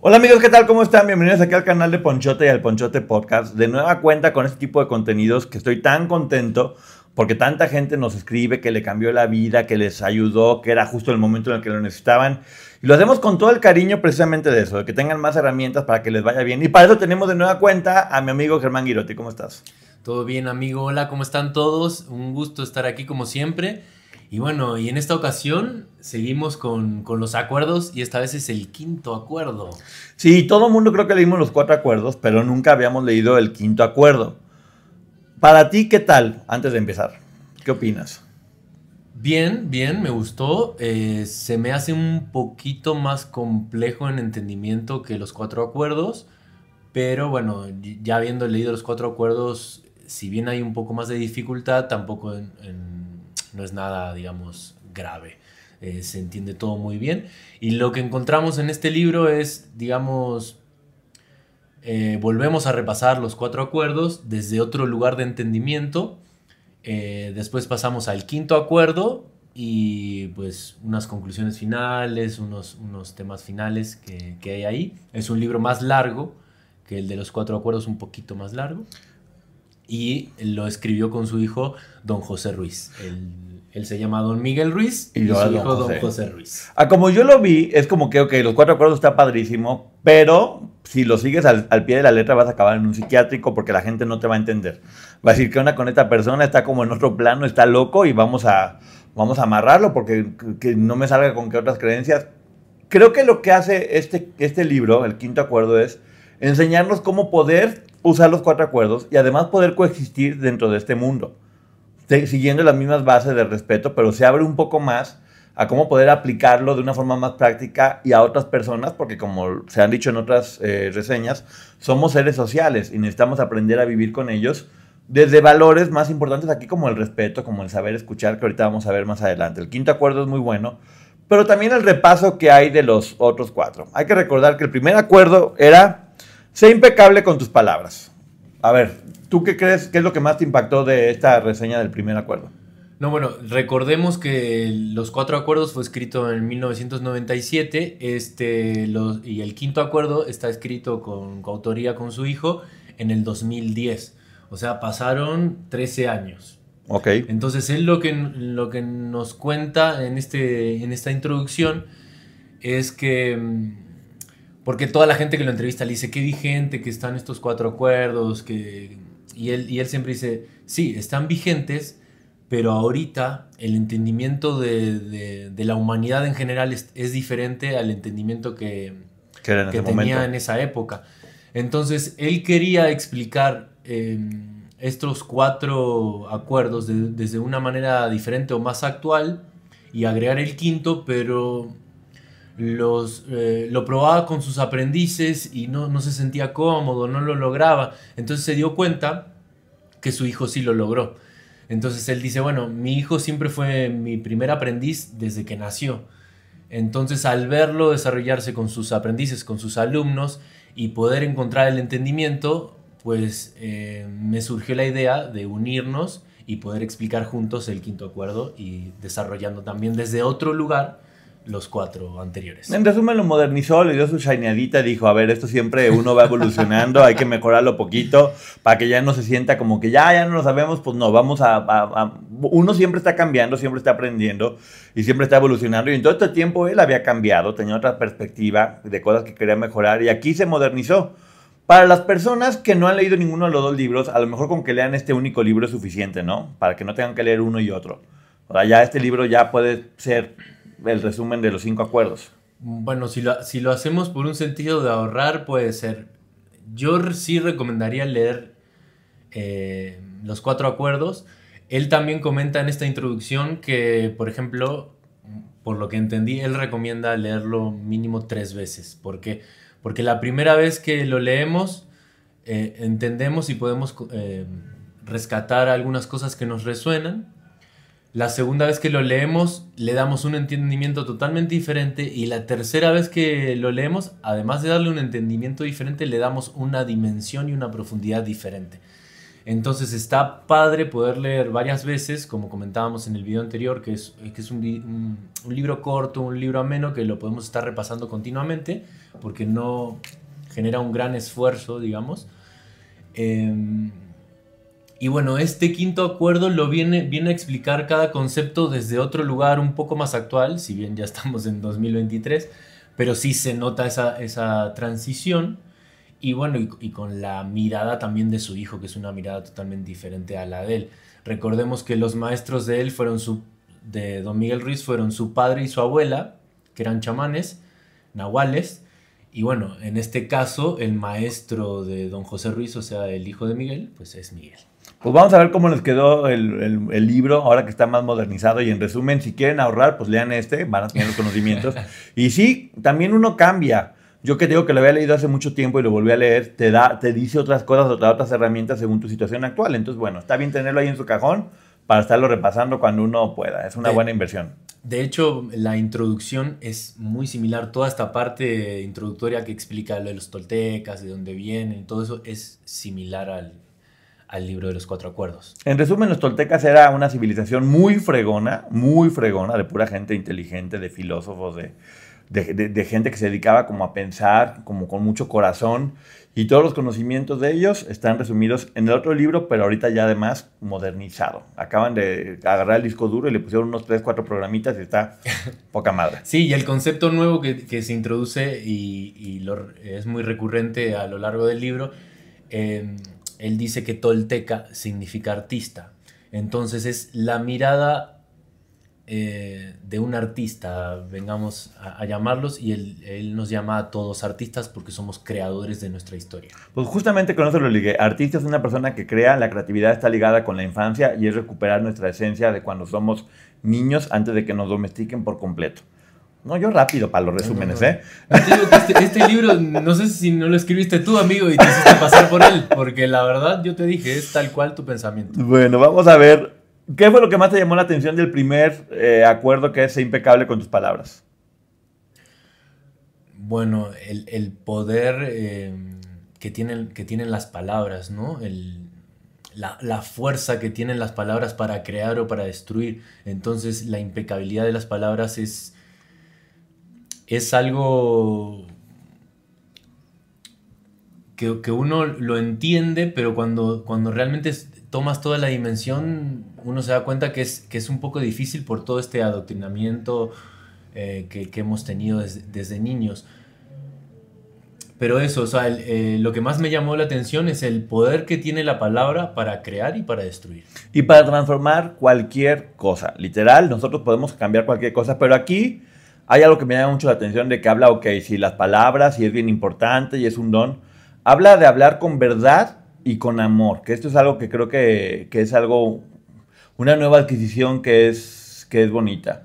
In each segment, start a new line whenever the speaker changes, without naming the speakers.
Hola amigos, ¿qué tal? ¿Cómo están? Bienvenidos aquí al canal de Ponchote y al Ponchote Podcast. De nueva cuenta con este tipo de contenidos que estoy tan contento porque tanta gente nos escribe que le cambió la vida, que les ayudó, que era justo el momento en el que lo necesitaban. Y lo hacemos con todo el cariño precisamente de eso, de que tengan más herramientas para que les vaya bien. Y para eso tenemos de nueva cuenta a mi amigo Germán Girotti. ¿Cómo estás?
Todo bien, amigo. Hola, ¿cómo están todos? Un gusto estar aquí como siempre. Y bueno, y en esta ocasión seguimos con, los acuerdos y esta vez es el quinto acuerdo.
Sí, todo el mundo creo que leímos los cuatro acuerdos, pero nunca habíamos leído el quinto acuerdo. Para ti, ¿qué tal? Antes de empezar, ¿qué opinas?
Bien, bien, me gustó. Eh, se me hace un poquito más
complejo
en entendimiento que los cuatro acuerdos, pero bueno, ya habiendo leído los cuatro acuerdos, si bien hay un poco más de dificultad, tampoco en no es nada, digamos, grave. Eh, se entiende todo muy bien. Y lo que encontramos en este libro es, digamos, eh, volvemos a repasar los cuatro acuerdos desde otro lugar de entendimiento. Eh, después pasamos al quinto acuerdo y pues unas conclusiones finales, unos, temas finales que, que hay ahí. Es un libro más largo que el de los cuatro acuerdos, un poquito más largo y lo escribió con su hijo Don José Ruiz. Él, se llama
Don Miguel Ruiz y, su hijo Don José Ruiz. Ah, como yo lo vi, es como que, ok, los cuatro acuerdos está padrísimo, pero si lo sigues al, al, pie de la letra vas a acabar en un psiquiátrico porque la gente no te va a entender. Va a decir, que una con esta persona? Está como en otro plano, está loco y vamos a, vamos a amarrarlo porque que no me salga con qué otras creencias. Creo que lo que hace este, este libro, el quinto acuerdo, es enseñarnos cómo poder usar los cuatro acuerdos y además poder coexistir dentro de este mundo, siguiendo las mismas bases de respeto, pero se abre un poco más a cómo poder aplicarlo de una forma más práctica y a otras personas, porque como se han dicho en otras eh, reseñas, somos seres sociales y necesitamos aprender a vivir con ellos desde valores más importantes aquí como el respeto, como el saber escuchar, que ahorita vamos a ver más adelante. El quinto acuerdo es muy bueno, pero también el repaso que hay de los otros cuatro. Hay que recordar que el primer acuerdo era Sé impecable con tus palabras. A ver, ¿tú qué crees? ¿Qué es lo que más te impactó de esta reseña del primer acuerdo?
No, bueno, recordemos que los cuatro acuerdos fue escrito en 1997 este, los, y el quinto acuerdo está escrito con autoría con su hijo en el 2010. O sea, pasaron 13 años. Ok. Entonces, él lo que, lo que nos cuenta en, este, en esta introducción es que mm, porque toda la gente que lo entrevista le dice, qué vigente que están estos cuatro acuerdos, que... Y él, y él siempre dice, sí, están vigentes, pero ahorita el entendimiento de, la humanidad en general es, diferente al entendimiento que, que, tenía en esa época. Entonces, él quería explicar em, estos cuatro acuerdos desde una manera diferente o más actual y agregar el quinto, pero eh, lo probaba con sus aprendices y no, no se sentía cómodo, no lo lograba. Entonces se dio cuenta que su hijo sí lo logró. Entonces él dice, bueno, mi hijo siempre fue mi primer aprendiz desde que nació. Entonces al verlo desarrollarse con sus aprendices, con sus alumnos y poder encontrar el entendimiento, pues eh, me surgió la idea de unirnos y poder explicar juntos el quinto acuerdo y desarrollando también desde otro lugar los cuatro anteriores. En
resumen, lo modernizó, le dio su shineadita, dijo, a ver, esto siempre uno va evolucionando, hay que mejorarlo poquito para que ya no se sienta como que ya, ya no lo sabemos, pues no, vamos a, Uno siempre está cambiando, siempre está aprendiendo y siempre está evolucionando. Y en todo este tiempo él había cambiado, tenía otra perspectiva de cosas que quería mejorar y aquí se modernizó. Para las personas que no han leído ninguno de los dos libros, a lo mejor con que lean este único libro es suficiente, ¿no? Para que no tengan que leer uno y otro. O sea, ya este libro ya puede ser el resumen de los cinco acuerdos.
Bueno, si lo, hacemos por un sentido de ahorrar, puede ser. Yo sí recomendaría leer eh, los cuatro acuerdos. Él también comenta en esta introducción que, por ejemplo, por lo que entendí, él recomienda leerlo mínimo tres veces. ¿Por qué? Porque la primera vez que lo leemos, eh, entendemos y podemos eh, rescatar algunas cosas que nos resuenan. La segunda vez que lo leemos le damos un entendimiento totalmente diferente y la tercera vez que lo leemos, además de darle un entendimiento diferente, le damos una dimensión y una profundidad diferente. Entonces está padre poder leer varias veces, como comentábamos en el video anterior, que es, que es un, libro corto, un libro ameno, que lo podemos estar repasando continuamente, porque no genera un gran esfuerzo, digamos. Em, y bueno, este quinto acuerdo lo viene, viene a explicar cada concepto desde otro lugar un poco más actual, si bien ya estamos en 2023, pero sí se nota esa, esa transición. Y bueno, y, con la mirada también de su hijo, que es una mirada totalmente diferente a la de él. Recordemos que los maestros de él fueron su, de Don Miguel Ruiz fueron su padre y su abuela, que eran chamanes, nahuales. Y bueno, en este caso, el maestro de Don José Ruiz, o sea, el hijo de Miguel, pues es Miguel.
Pues vamos a ver cómo les quedó el, libro ahora que está más modernizado. Y en resumen, si quieren ahorrar, pues lean este, van a tener los conocimientos. y sí, también uno cambia. Yo que digo que lo había leído hace mucho tiempo y lo volví a leer, te, da, te dice otras cosas, otras, otras herramientas según tu situación actual. Entonces, bueno, está bien tenerlo ahí en su cajón para estarlo repasando cuando uno pueda. Es una buena inversión. De hecho, la introducción es muy similar. Toda esta parte
introductoria que explica lo de los toltecas, de dónde vienen, todo eso es similar al, al libro de los cuatro acuerdos.
En resumen, los toltecas era una civilización muy fregona, muy fregona, de pura gente inteligente, de filósofos, de, gente que se dedicaba como a pensar, como con mucho corazón, y todos los conocimientos de ellos están resumidos en el otro libro, pero ahorita ya además modernizado. Acaban de agarrar el disco duro y le pusieron unos 3, 4 programitas y está poca madre. Sí, y el concepto nuevo que, se introduce
y, es muy recurrente a lo largo del libro, eh, él dice que tolteca significa artista. Entonces es la mirada eh, de un artista, vengamos a, llamarlos, y él, él, nos llama a todos artistas porque somos creadores de nuestra historia.
Pues justamente con eso lo ligué. Artista es una persona que crea, la creatividad está ligada con la infancia y es recuperar nuestra esencia de cuando somos niños antes de que nos domestiquen por completo. No, yo rápido para los resúmenes, ¿eh? Este, este,
libro, no sé si no lo escribiste tú, amigo, y te hiciste pasar por él, porque la verdad yo te dije, es tal cual tu pensamiento.
Bueno, vamos a ver. ¿Qué fue lo que más te llamó la atención del primer eh, acuerdo que es impecable con tus palabras?
Bueno, el, poder eh, que, tienen, que tienen las palabras, ¿no? la, fuerza que tienen las palabras para crear o para destruir. Entonces, la impecabilidad de las palabras es es algo que, uno lo entiende, pero cuando, cuando realmente tomas toda la dimensión, uno se da cuenta que es, que es un poco difícil por todo este adoctrinamiento eh, que, hemos tenido desde, niños. Pero eso, o sea, eh, lo que más me llamó la atención es el poder que tiene la palabra para crear y para destruir.
Y para transformar cualquier cosa. Literal, nosotros podemos cambiar cualquier cosa, pero aquí hay algo que me llama mucho la atención de que habla, ok, si las palabras, y es bien importante y es un don, habla de hablar con verdad y con amor, que esto es algo que creo que, es algo, una nueva adquisición que es, que es bonita.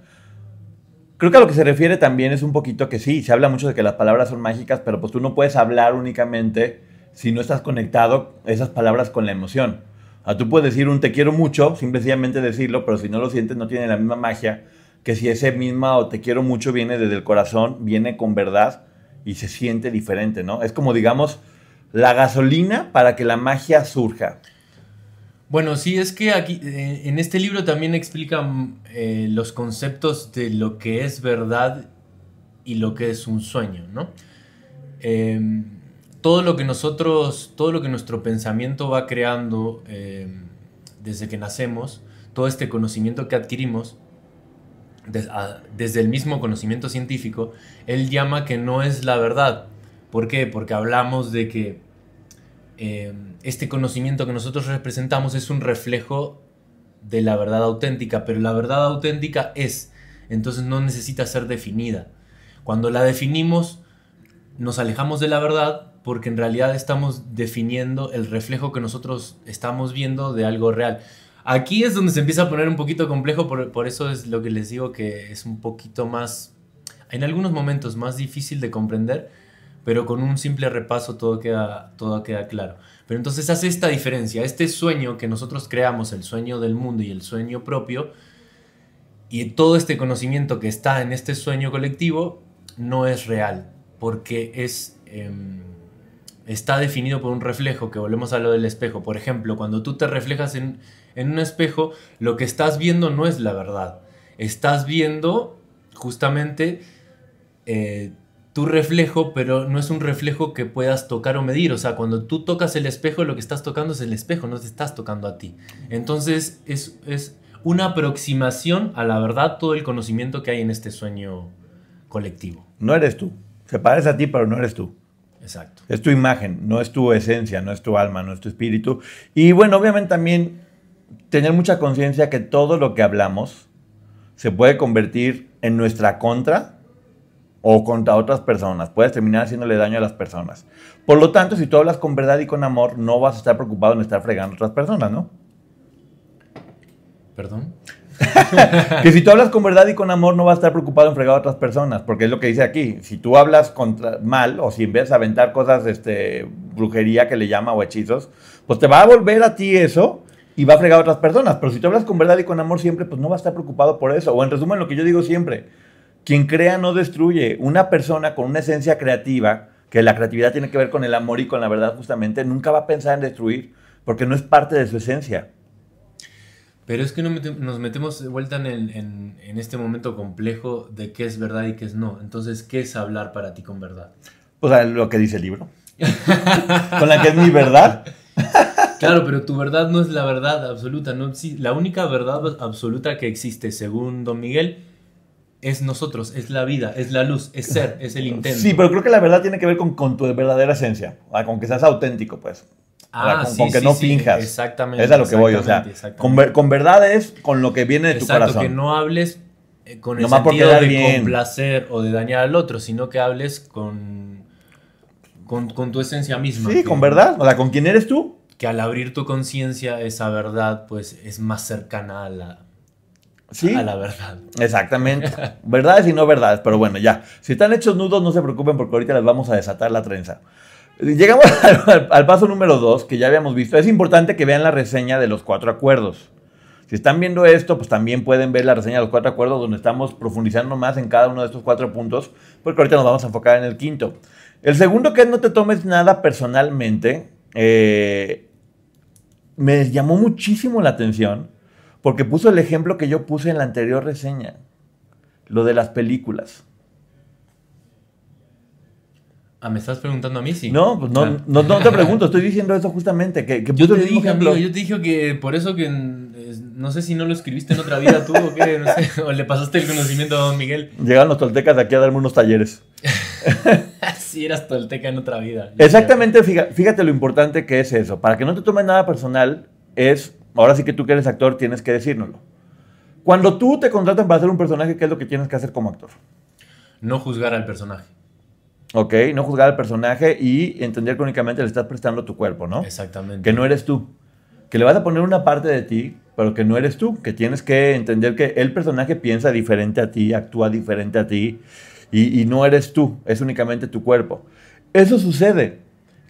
Creo que a lo que se refiere también es un poquito que sí, se habla mucho de que las palabras son mágicas, pero pues tú no puedes hablar únicamente si no estás conectado esas palabras con la emoción. a tú puedes decir un te quiero mucho, simplemente decirlo, pero si no lo sientes no tiene la misma magia que si ese misma o te quiero mucho viene desde el corazón, viene con verdad y se siente diferente, ¿no? Es como, digamos, la gasolina para que la magia surja.
Bueno, sí, es que aquí eh, en este libro también explican mm, eh, los conceptos de lo que es verdad y lo que es un sueño, ¿no? Em, todo lo que nosotros, todo lo que nuestro pensamiento va creando em, desde que nacemos, todo este conocimiento que adquirimos, desde el mismo conocimiento científico, él llama que no es la verdad. ¿Por qué? Porque hablamos de que eh, este conocimiento que nosotros representamos es un reflejo de la verdad auténtica, pero la verdad auténtica es, entonces no necesita ser definida. Cuando la definimos, nos alejamos de la verdad porque en realidad estamos definiendo el reflejo que nosotros estamos viendo de algo real. Aquí es donde se empieza a poner un poquito complejo, por, eso es lo que les digo que es un poquito más, en algunos momentos más difícil de comprender, pero con un simple repaso todo queda, todo queda claro. Pero entonces hace esta diferencia, este sueño que nosotros creamos, el sueño del mundo y el sueño propio, y todo este conocimiento que está en este sueño colectivo, no es real, porque es... Em, está definido por un reflejo, que volvemos a lo del espejo. Por ejemplo, cuando tú te reflejas en, un espejo, lo que estás viendo no es la verdad. Estás viendo justamente eh, tu reflejo, pero no es un reflejo que puedas tocar o medir. O sea, cuando tú tocas el espejo, lo que estás tocando es el espejo, no te estás tocando a ti. Entonces es, es una aproximación a la verdad todo el conocimiento que hay en este sueño
colectivo. No eres tú. Se parece a ti, pero no eres tú. Exacto. Es tu imagen, no es tu esencia, no es tu alma, no es tu espíritu. Y bueno, obviamente también tener mucha conciencia que todo lo que hablamos se puede convertir en nuestra contra o contra otras personas. Puedes terminar haciéndole daño a las personas. Por lo tanto, si tú hablas con verdad y con amor, no vas a estar preocupado en estar fregando a otras personas, ¿no? ¿Perdón? que si tú hablas con verdad y con amor, no va a estar preocupado en fregar a otras personas, porque es lo que dice aquí. Si tú hablas contra, mal o si en vez de aventar cosas, este, brujería que le llama o hechizos, pues te va a volver a ti eso y va a fregar a otras personas. Pero si tú hablas con verdad y con amor siempre, pues no va a estar preocupado por eso. O en resumen, lo que yo digo siempre, quien crea no destruye. Una persona con una esencia creativa, que la creatividad tiene que ver con el amor y con la verdad justamente, nunca va a pensar en destruir, porque no es parte de su esencia.
Pero es que nos metemos de vuelta en, este momento complejo de qué es verdad y qué es no. Entonces, ¿qué es hablar para ti con verdad?
O sea, lo que dice el libro. con la que es mi verdad.
claro, pero tu verdad no es la verdad absoluta. No, la única verdad absoluta que existe, según Don Miguel, es nosotros, es la vida, es la luz, es ser, es el intento. Sí, pero creo
que la verdad tiene que ver con, con tu verdadera esencia, con que seas auténtico, pues.
Ah, con, que no finjas. Exactamente. Es a lo que voy, o sea, con,
con, verdades, con lo que viene de tu corazón. que
no hables eh, con el sentido de bien. complacer o de dañar al otro, sino que hables con, con, tu esencia misma. Sí, con verdad, o sea, con quién eres tú. Que al abrir tu conciencia,
esa verdad, pues, es
más cercana a la, a la verdad.
Exactamente. verdades y no verdades, pero bueno, ya. Si están hechos nudos, no se preocupen porque ahorita les vamos a desatar la trenza. Llegamos al, paso número dos que ya habíamos visto. Es importante que vean la reseña de los cuatro acuerdos. Si están viendo esto, pues también pueden ver la reseña de los cuatro acuerdos donde estamos profundizando más en cada uno de estos cuatro puntos, porque ahorita nos vamos a enfocar en el quinto. El segundo que no te tomes nada personalmente, eh, me llamó muchísimo la atención porque puso el ejemplo que yo puse en la anterior reseña, lo de las películas.
Ah, me estás preguntando a mí sí. No, pues ah. no, no, te pregunto,
estoy diciendo eso justamente. Que, yo te dije, yo te
dije que por eso que no sé si no lo escribiste en otra vida tú o qué, o le pasaste el conocimiento a don Miguel.
Llegaron los toltecas de aquí a darme unos talleres. Si eras
tolteca en otra vida.
Exactamente, fíjate, lo importante que es eso. Para que no te tomes nada personal, es, ahora sí que tú que eres actor tienes que decírnoslo. Cuando tú te contratan para hacer un personaje, ¿qué es lo que tienes que hacer como actor? No juzgar al personaje. Ok, no juzgar al personaje y entender que únicamente le estás prestando tu cuerpo, ¿no? Exactamente. Que no eres tú. Que le vas a poner una parte de ti, pero que no eres tú. Que tienes que entender que el personaje piensa diferente a ti, actúa diferente a ti y, y no eres tú, es únicamente tu cuerpo. Eso sucede.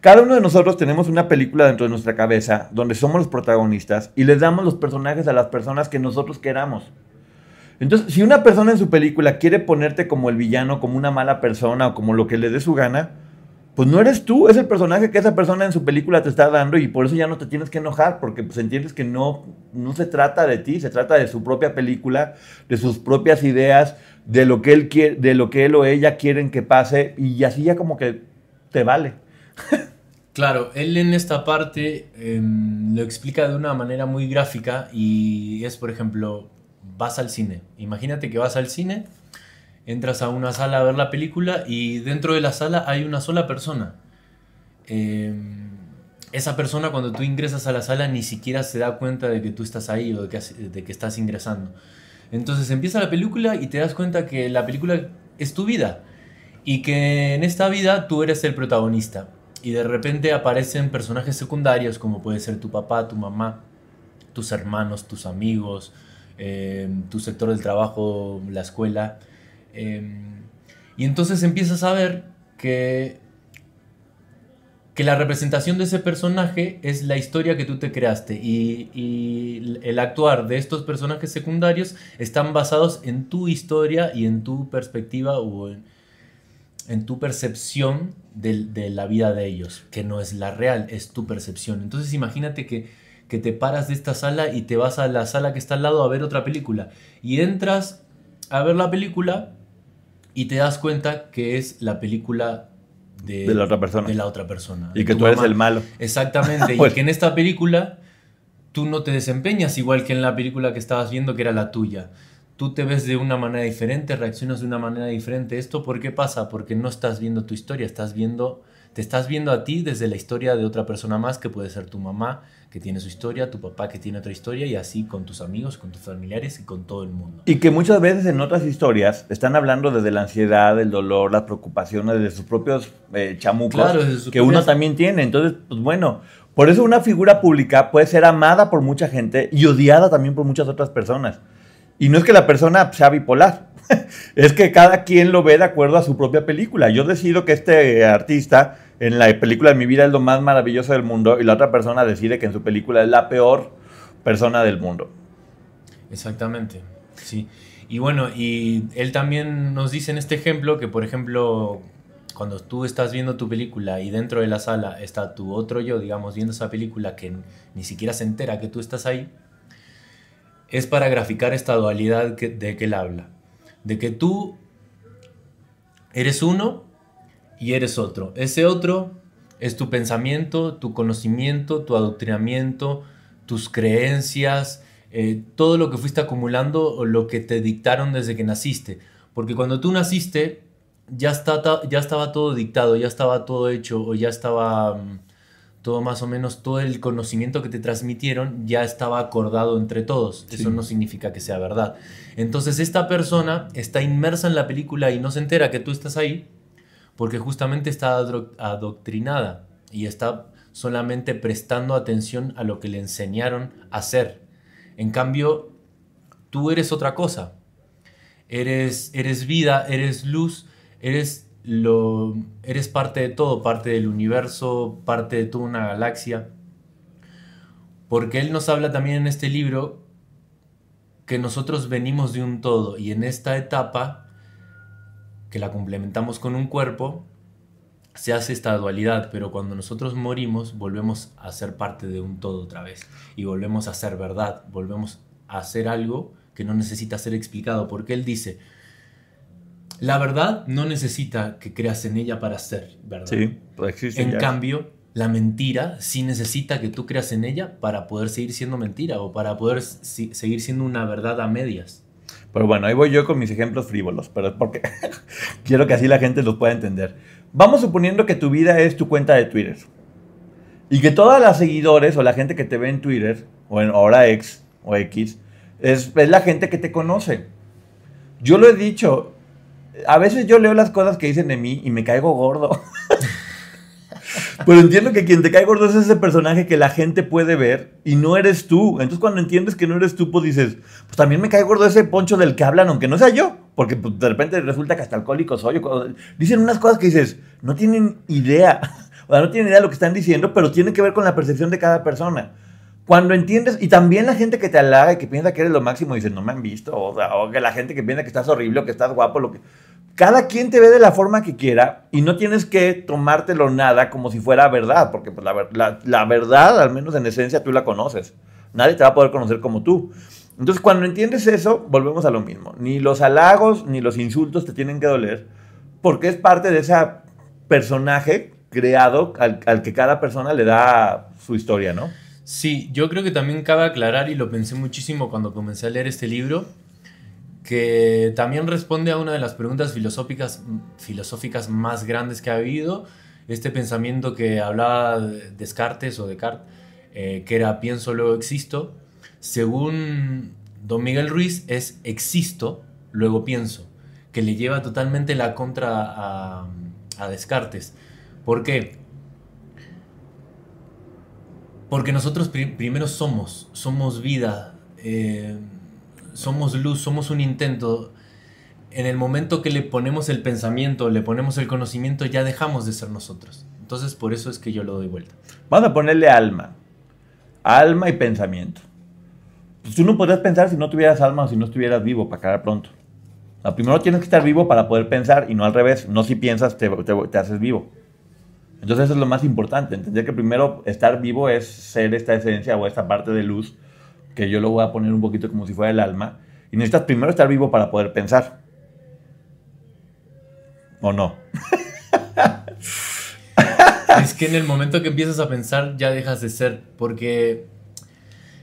Cada uno de nosotros tenemos una película dentro de nuestra cabeza donde somos los protagonistas y les damos los personajes a las personas que nosotros queramos. Entonces, si una persona en su película quiere ponerte como el villano, como una mala persona o como lo que le dé su gana, pues no eres tú, es el personaje que esa persona en su película te está dando y por eso ya no te tienes que enojar, porque pues entiendes que no, no se trata de ti, se trata de su propia película, de sus propias ideas, de lo que él, quiere, de lo que él o ella quieren que pase y así ya como que te vale.
Claro, él en esta parte em, lo explica de una manera muy gráfica y es, por ejemplo, vas al cine. Imagínate que vas al cine, entras a una sala a ver la película y dentro de la sala hay una sola persona. Em, esa persona cuando tú ingresas a la sala ni siquiera se da cuenta de que tú estás ahí o de que, de que estás ingresando. Entonces empieza la película y te das cuenta que la película es tu vida y que en esta vida tú eres el protagonista. Y de repente aparecen personajes secundarios como puede ser tu papá, tu mamá, tus hermanos, tus amigos, Em, tu sector del trabajo, la escuela. Em, y entonces empiezas a ver que, que la representación de ese personaje es la historia que tú te creaste y, el actuar de estos personajes secundarios están basados en tu historia y en tu perspectiva o en, tu percepción de, la vida de ellos, que no es la real, es tu percepción. Entonces imagínate que que te paras de esta sala y te vas a la sala que está al lado a ver otra película. Y entras a ver la película y te das cuenta que es la película de, la otra
persona. y que tú eres el malo. Exactamente. Y
que en esta película tú no te desempeñas igual que en la película que estabas viendo, que era la tuya. Tú te ves de una manera diferente, reaccionas de una manera diferente. ¿Esto por qué pasa? Porque no estás viendo tu historia, estás viendo, te estás viendo a ti desde la historia de otra persona más, que puede ser tu mamá, que tiene su historia, tu papá que tiene otra historia y así con tus amigos, con tus familiares y con todo el mundo.
Y que muchas veces en otras historias están hablando desde la ansiedad, el dolor, las preocupaciones de sus propios eh, chamucos que uno también tiene. Entonces, pues bueno, por eso una figura pública puede ser amada por mucha gente y odiada también por muchas otras personas. Y no es que la persona sea bipolar, es que cada quien lo ve de acuerdo a su propia película. Yo decido que este artista en la película de mi vida es lo más maravilloso del mundo y la otra persona decide que en su película es la peor persona del mundo.
Exactamente, sí. Y bueno, y él también nos dice en este ejemplo que, por ejemplo, cuando tú estás viendo tu película y dentro de la sala está tu otro yo, digamos, viendo esa película que ni siquiera se entera que tú estás ahí, es para graficar esta dualidad de que él habla. De que tú eres uno y eres otro. Ese otro es tu pensamiento, tu conocimiento, tu adoctrinamiento, tus creencias, eh, todo lo que fuiste acumulando o lo que te dictaron desde que naciste. Porque cuando tú naciste, ya, está, ya estaba todo dictado, ya estaba todo hecho, o ya estaba mm, todo más o menos, todo el conocimiento que te transmitieron ya estaba acordado entre todos. Eso no significa que sea verdad. Entonces esta persona está inmersa en la película y no se entera que tú estás ahí porque justamente está adoctrinada y está solamente prestando atención a lo que le enseñaron a hacer. En cambio, tú eres otra cosa. Eres, eres vida, eres luz, eres, lo, eres parte de todo, parte del universo, parte de toda una galaxia. Porque él nos habla también en este libro que nosotros venimos de un todo y en esta etapa que la complementamos con un cuerpo, se hace esta dualidad, pero cuando nosotros morimos volvemos a ser parte de un todo otra vez y volvemos a ser verdad, volvemos a ser algo que no necesita ser explicado, porque él dice, la verdad no necesita que creas en ella para ser verdad. Sí, pues en cambio, la mentira sí necesita que tú creas en ella para poder seguir siendo mentira o para poder seguir siendo una verdad a medias.
Pero bueno, ahí voy yo con mis ejemplos frívolos, pero es porque quiero que así la gente los pueda entender. Vamos suponiendo que tu vida es tu cuenta de Twitter. Y que todas las seguidores o la gente que te ve en Twitter, o en ahora X o X, es, es la gente que te conoce. Yo lo he dicho, a veces yo leo las cosas que dicen de mí y me caigo gordo. Pero entiendo que quien te cae gordo es ese personaje que la gente puede ver y no eres tú. Entonces, cuando entiendes que no eres tú, pues dices, pues también me cae gordo ese poncho del que hablan, aunque no sea yo. Porque pues, de repente resulta que hasta alcohólico soy. Dicen unas cosas que dices, no tienen idea. O sea, no tienen idea de lo que están diciendo, pero tienen que ver con la percepción de cada persona. Cuando entiendes, y también la gente que te halaga y que piensa que eres lo máximo, dice, no me han visto, o sea, o que la gente que piensa que estás horrible o que estás guapo, lo que cada quien te ve de la forma que quiera y no tienes que tomártelo nada como si fuera verdad, porque pues, la, verdad, al menos en esencia, tú la conoces. Nadie te va a poder conocer como tú. Entonces, cuando entiendes eso, volvemos a lo mismo. Ni los halagos ni los insultos te tienen que doler, porque es parte de ese personaje creado al que cada persona le da su historia, ¿no? Sí, yo creo que
también cabe aclarar, y lo pensé muchísimo cuando comencé a leer este libro, que también responde a una de las preguntas filosóficas, filosóficas más grandes que ha habido, este pensamiento que hablaba Descartes o Descartes, eh, que era pienso luego existo, según don Miguel Ruiz es existo luego pienso, que le lleva totalmente la contra a, Descartes. ¿Por qué? Porque nosotros primero somos, somos vida. Eh, somos luz, somos un intento. En el momento que le ponemos el pensamiento, le ponemos el conocimiento, ya dejamos de ser nosotros.
Entonces por eso es que yo lo doy vuelta. Vamos a ponerle alma. Alma y pensamiento. Pues tú no podrías pensar si no tuvieras alma o si no estuvieras vivo para acá pronto. primero tienes que estar vivo para poder pensar y no al revés. No si piensas te, te haces vivo. Entonces eso es lo más importante, entender que primero estar vivo es ser esta esencia o esta parte de luz que yo lo voy a poner un poquito como si fuera el alma, y necesitas primero estar vivo para poder pensar. ¿O no?
es que en el momento que empiezas a pensar ya dejas de ser, porque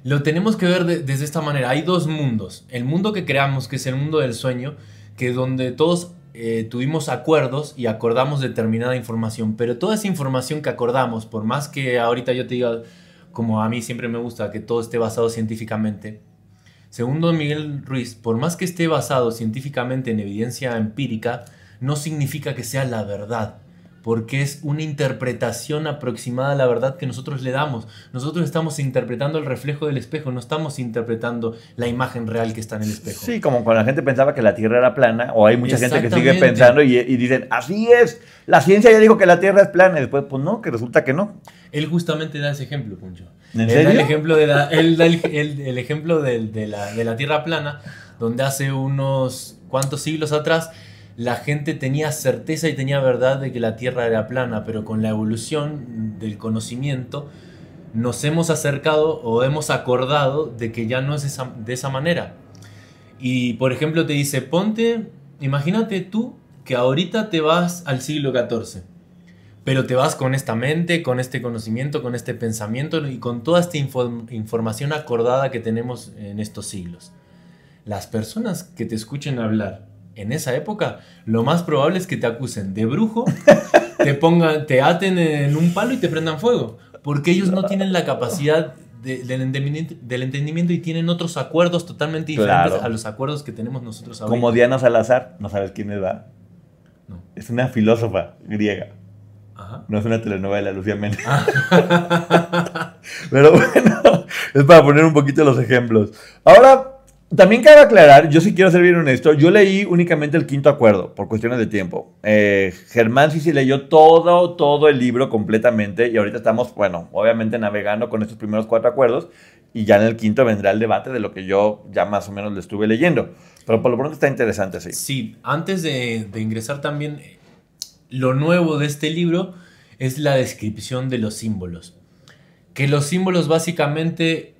lo tenemos que ver desde esta manera. Hay dos mundos. El mundo que creamos, que es el mundo del sueño, que es donde todos eh, tuvimos acuerdos y acordamos determinada información, pero toda esa información que acordamos, por más que ahorita yo te diga, como a mí siempre me gusta que todo esté basado científicamente, Segundo Miguel Ruiz, por más que esté basado científicamente en evidencia empírica, no significa que sea la verdad porque es una interpretación aproximada a la verdad que nosotros le damos. Nosotros estamos interpretando el reflejo del espejo, no estamos interpretando la imagen real que
está en el espejo. Sí, como cuando la gente pensaba que la Tierra era plana, o hay mucha gente que sigue pensando y, dicen, así es, la ciencia ya dijo que la Tierra es plana, y después, pues no, que resulta que no.
Él justamente da ese ejemplo, Puncho. el ejemplo, el, ejemplo de la Tierra plana, donde hace unos cuantos siglos atrás la gente tenía certeza y tenía verdad de que la Tierra era plana, pero con la evolución del conocimiento nos hemos acercado o hemos acordado de que ya no es de esa manera. Y por ejemplo te dice, ponte, imagínate tú que ahorita te vas al siglo XIV, pero te vas con esta mente, con este conocimiento, con este pensamiento y con toda esta información acordada que tenemos en estos siglos. Las personas que te escuchen hablar en esa época, lo más probable es que te acusen de brujo, te pongan, te aten en un palo y te prendan fuego. Porque ellos no tienen la capacidad del, entendimiento, y tienen otros acuerdos totalmente diferentes a los acuerdos que tenemos nosotros ahora. Como Diana
Salazar, no sabes quién es, ¿verdad? No. Es una filósofa griega. No es una telenovela, Lucía Mena. Pero bueno, es para poner un poquito los ejemplos. Ahora también cabe aclarar, yo sí quiero ser bien honesto, yo leí únicamente el quinto acuerdo por cuestiones de tiempo. Eh, Germán sí, sí leyó todo, todo el libro completamente y ahorita estamos, bueno, obviamente navegando con estos primeros cuatro acuerdos y ya en el quinto vendrá el debate de lo que yo ya más o menos le estuve leyendo. Pero por lo pronto está interesante, sí. Sí,
antes de, de ingresar también, lo nuevo de este libro es la descripción de los símbolos. Que los símbolos básicamente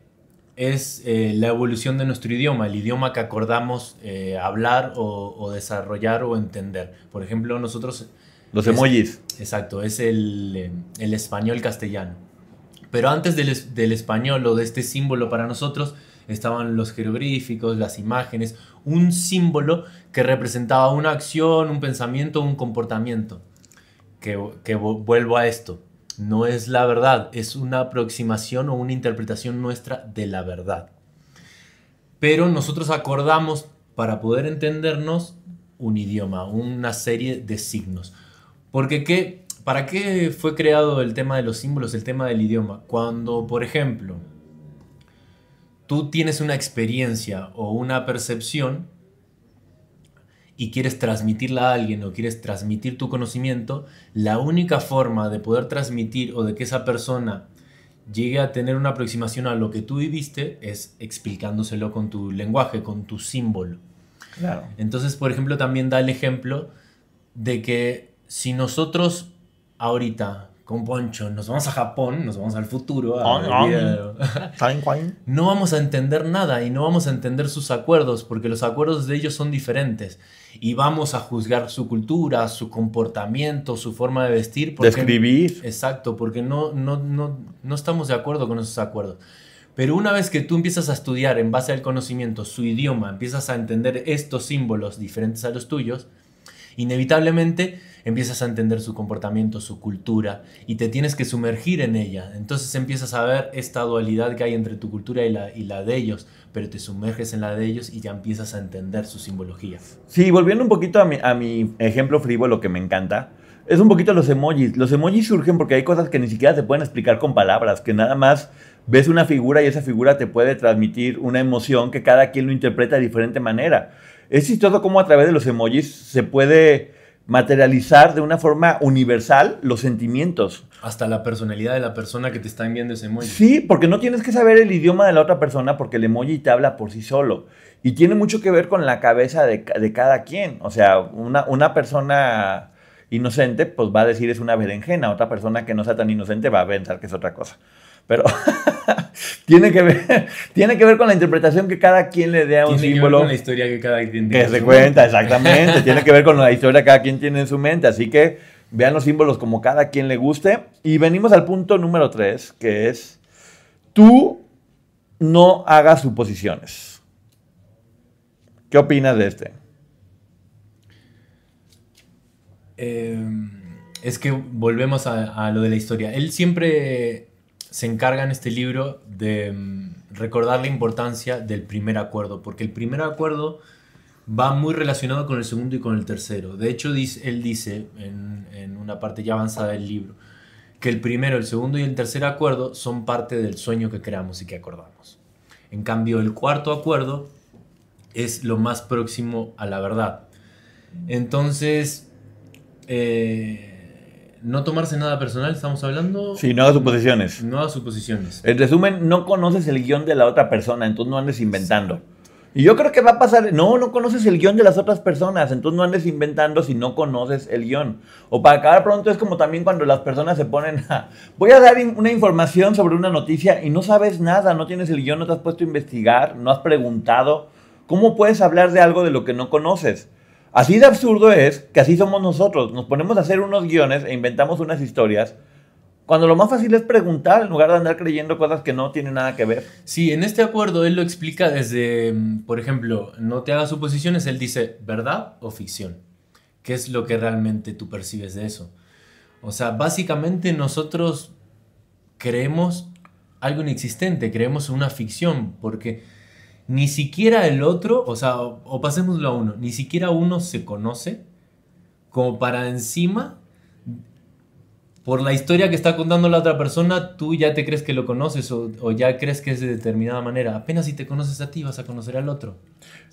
es eh, la evolución de nuestro idioma, el idioma que acordamos eh, hablar o, desarrollar o entender. Por ejemplo, nosotros... Los emojis. Exacto, es eh, el, español castellano. Pero antes del, español o de este símbolo para nosotros estaban los jeroglíficos, las imágenes, un símbolo que representaba una acción, un pensamiento, un comportamiento. que vuelvo a esto, no es la verdad, es una aproximación o una interpretación nuestra de la verdad. Pero nosotros acordamos para poder entendernos un idioma, una serie de signos. ¿qué, ¿para qué fue creado el tema de los símbolos, el tema del idioma? Cuando, por ejemplo, tú tienes una experiencia o una percepción y quieres transmitirla a alguien o quieres transmitir tu conocimiento, la única forma de poder transmitir o de que esa persona llegue a tener una aproximación a lo que tú viviste es explicándoselo con tu lenguaje, con tu símbolo. Claro. Entonces, por ejemplo, también da el ejemplo de que si nosotros ahorita con Poncho, nos vamos a Japón, nos vamos al futuro. no vamos a entender nada y no vamos a entender sus acuerdos porque los acuerdos de ellos son diferentes y vamos a juzgar su cultura, su comportamiento, su forma de vestir. Porque, Exacto, porque no, no, no estamos de acuerdo con esos acuerdos. Pero una vez que tú empiezas a estudiar en base al conocimiento su idioma, empiezas a entender estos símbolos diferentes a los tuyos, inevitablemente empiezas a entender su comportamiento, su cultura, y te tienes que sumergir en ella. Entonces empiezas a ver esta dualidad que hay entre tu cultura y la, y la de ellos, pero te sumerges en la de ellos y ya empiezas a entender su simbología.
Sí, volviendo un poquito a mi, a mi ejemplo frívolo que me encanta, es un poquito los emojis. Los emojis surgen porque hay cosas que ni siquiera se pueden explicar con palabras, que nada más ves una figura y esa figura te puede transmitir una emoción que cada quien lo interpreta de diferente manera. Es todo como a través de los emojis se puede materializar de una forma universal los sentimientos. Hasta la personalidad de la persona que te está enviando ese emoji. Sí, porque no tienes que saber el idioma de la otra persona porque el emoji te habla por sí solo. Y tiene mucho que ver con la cabeza de, cada quien. O sea, una, una persona inocente pues va a decir es una berenjena, otra persona que no sea tan inocente va a pensar que es otra cosa pero tiene, que ver, tiene que ver con la interpretación que cada quien le dé a un símbolo. Tiene que ver con la historia que cada quien tiene. Que se cuenta, exactamente. tiene que ver con la historia que cada quien tiene en su mente. Así que vean los símbolos como cada quien le guste. Y venimos al punto número tres, que es, tú no hagas suposiciones. ¿Qué opinas de este? Em, es que volvemos
a lo de la historia. Él siempre se encarga en este libro de mm, recordar la importancia del primer acuerdo, porque el primer acuerdo va muy relacionado con el segundo y con el tercero. De hecho, él dice en, una parte ya avanzada del libro que el primero, el segundo y el tercer acuerdo son parte del sueño que creamos y que acordamos. En cambio, el cuarto acuerdo es lo más próximo a la verdad. Entonces, eh, no tomarse nada personal, estamos hablando. Sí, no hagas suposiciones.
No hagas suposiciones. En resumen, no conoces el guión de la otra persona, entonces no andes inventando. Y yo creo que va a pasar, no, no conoces el guión de las otras personas, entonces no andes inventando si no conoces el guión. O para acabar pronto es como también cuando las personas se ponen a, voy a dar una información sobre una noticia y no sabes nada, no tienes el guión, no te has puesto a investigar, no has preguntado. ¿Cómo puedes hablar de algo de lo que no conoces? Así de absurdo es que así somos nosotros. Nos ponemos a hacer unos guiones e inventamos unas historias cuando lo más fácil es preguntar en lugar de andar creyendo cosas que no tienen nada que ver. Sí,
en este acuerdo él lo explica desde, mm, por ejemplo, no te hagas suposiciones, él dice verdad o ficción. ¿Qué es lo que realmente tú percibes de eso? O sea, básicamente nosotros creemos algo inexistente, creemos una ficción, porque ni siquiera el otro, o sea, o, pasémoslo a uno, ni siquiera uno se conoce como para encima por la historia que está contando la otra persona, tú ya te crees que lo conoces o, ya crees que es de determinada manera. Apenas si te conoces a ti, vas a conocer al otro.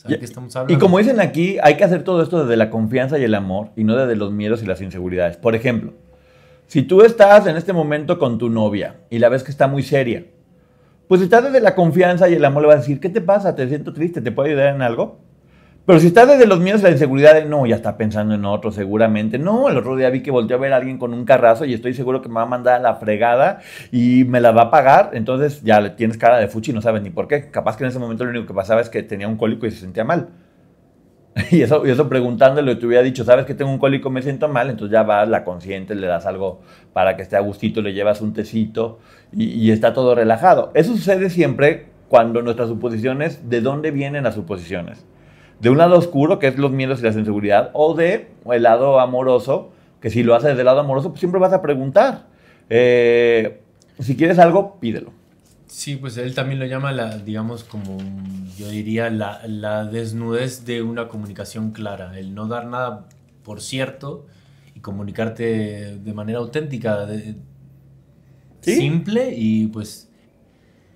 qué estamos Y como dicen
aquí, hay que hacer todo esto desde la confianza y el amor y no desde los miedos y las inseguridades. Por ejemplo, si tú estás en este momento con tu novia y la ves que está muy seria, pues si estás desde la confianza y el amor, le va a decir, ¿qué te pasa? ¿Te siento triste? ¿Te puedo ayudar en algo? Pero si estás desde los miedos la inseguridad de, no, ya está pensando en otro seguramente. No, el otro día vi que volteó a ver a alguien con un carrazo y estoy seguro que me va a mandar a la fregada y me la va a pagar. Entonces ya le tienes cara de fuchi y no sabes ni por qué. Capaz que en ese momento lo único que pasaba es que tenía un cólico y se sentía mal. Y eso, y eso preguntándole, te hubiera dicho, sabes que tengo un cólico, me siento mal, entonces ya vas, la consciente le das algo para que esté a gustito, le llevas un tecito y, está todo relajado. Eso sucede siempre cuando nuestras suposiciones, ¿de dónde vienen las suposiciones? De un lado oscuro, que es los miedos y la inseguridad, o de el lado amoroso, que si lo haces del lado amoroso, pues siempre vas a preguntar. Eh, si quieres algo, pídelo.
Sí, pues él también lo llama la, digamos, como yo diría, la, desnudez de una comunicación clara, el no dar nada por cierto y comunicarte de manera auténtica,
simple y pues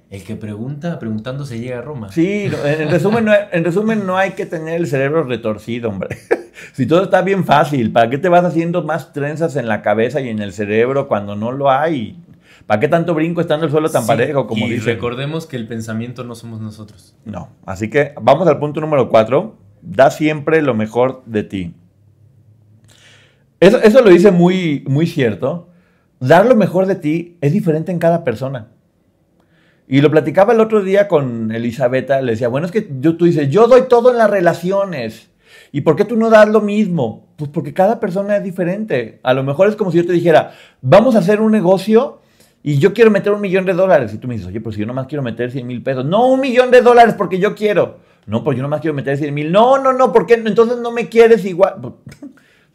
el que pregunta,
preguntando se llega a Roma.
Sí, en resumen, no, en resumen no hay que tener el cerebro retorcido, hombre. Si todo está bien fácil, ¿para qué te vas haciendo más trenzas en la cabeza y en el cerebro cuando no lo hay? ¿Para qué tanto brinco estando el suelo tan parejo como dice?
Recordemos que el pensamiento no somos nosotros.
No. Así que vamos al punto número cuatro. Da siempre lo mejor de ti. Eso, eso lo dice muy, muy cierto. Dar lo mejor de ti es diferente en cada persona. Y lo platicaba el otro día con Elisabetta, le decía, bueno, es que yo, tú dices, yo doy todo en las relaciones. ¿Y por qué tú no das lo mismo? Pues porque cada persona es diferente. A lo mejor es como si yo te dijera, vamos a hacer un negocio y yo quiero meter un millón de dólares. Y tú me dices, oye, pues si yo más quiero meter 100 mil pesos. No, un millón de dólares porque yo quiero. No, pues yo no más quiero meter 100 mil. No, no, no, qué? entonces no me quieres igual.